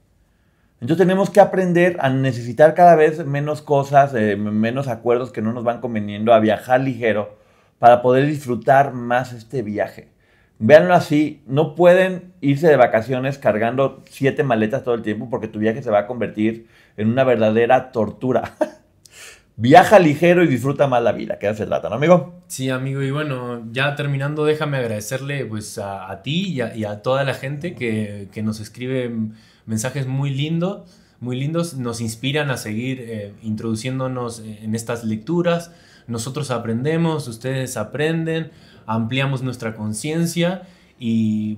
Entonces tenemos que aprender a necesitar cada vez menos cosas, eh, menos acuerdos que no nos van conveniendo, a viajar ligero para poder disfrutar más este viaje véanlo así, no pueden irse de vacaciones cargando siete maletas todo el tiempo porque tu viaje se va a convertir en una verdadera tortura. Viaja ligero y disfruta más la vida, ¿Qué hace lata, ¿no, amigo?
Sí, amigo, y bueno, ya terminando, déjame agradecerle pues a, ti y a, toda la gente que, nos escribe mensajes muy lindos, muy lindos, nos inspiran a seguir eh, introduciéndonos en estas lecturas, nosotros aprendemos, ustedes aprenden, ampliamos nuestra conciencia y,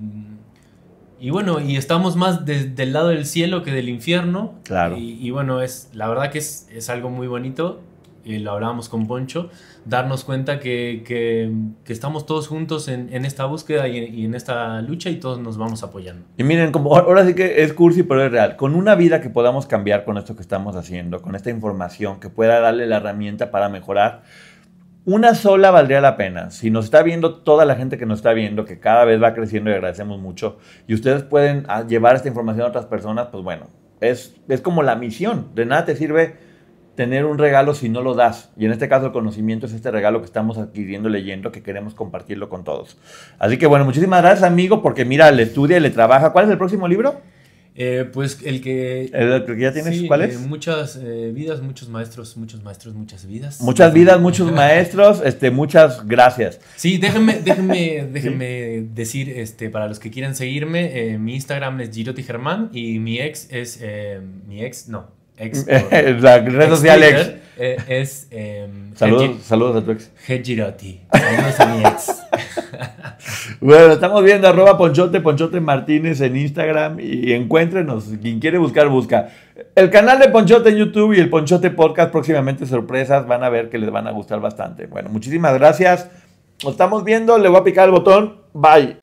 y bueno, y estamos más del lado del cielo que del infierno. Claro. Y, bueno, es, la verdad que es, algo muy bonito, eh, lo hablábamos con Poncho, darnos cuenta que, estamos todos juntos en, esta búsqueda y en, esta lucha y todos nos vamos apoyando.
Y miren, como ahora sí que es cursi, pero es real. Con una vida que podamos cambiar con esto que estamos haciendo, con esta información que pueda darle la herramienta para mejorar una sola valdría la pena. Si nos está viendo toda la gente que nos está viendo, que cada vez va creciendo y agradecemos mucho, y ustedes pueden ah, llevar esta información a otras personas, pues bueno, es, es como la misión. De nada te sirve tener un regalo si no lo das. Y en este caso el conocimiento es este regalo que estamos adquiriendo leyendo, que queremos compartirlo con todos. Así que bueno, muchísimas gracias amigo, porque mira, le estudia, y le trabaja. ¿Cuál es el próximo libro? Eh, pues el que... ya tienes, ¿cuál eh, es?
muchas eh, vidas, muchos maestros, muchos maestros, muchas vidas. Muchas vidas,
muchos maestros, este, muchas gracias. Sí, déjenme,
déjenme, déjenme decir, este, para los que quieran seguirme, mi Instagram es Girotti Germán y mi ex es, mi ex, no, ex. La red social ex. es... Em,
saludos, a tu ex. G Giroti, saludos a mi ex. Bueno, estamos viendo arroba Ponchote, Ponchote Martínez en Instagram y encuéntrenos. Quien quiere buscar, busca. El canal de Ponchote en YouTube y el Ponchote Podcast, próximamente sorpresas, van a ver que les van a gustar bastante. Bueno, muchísimas gracias. Nos estamos viendo, le voy a picar el botón. Bye.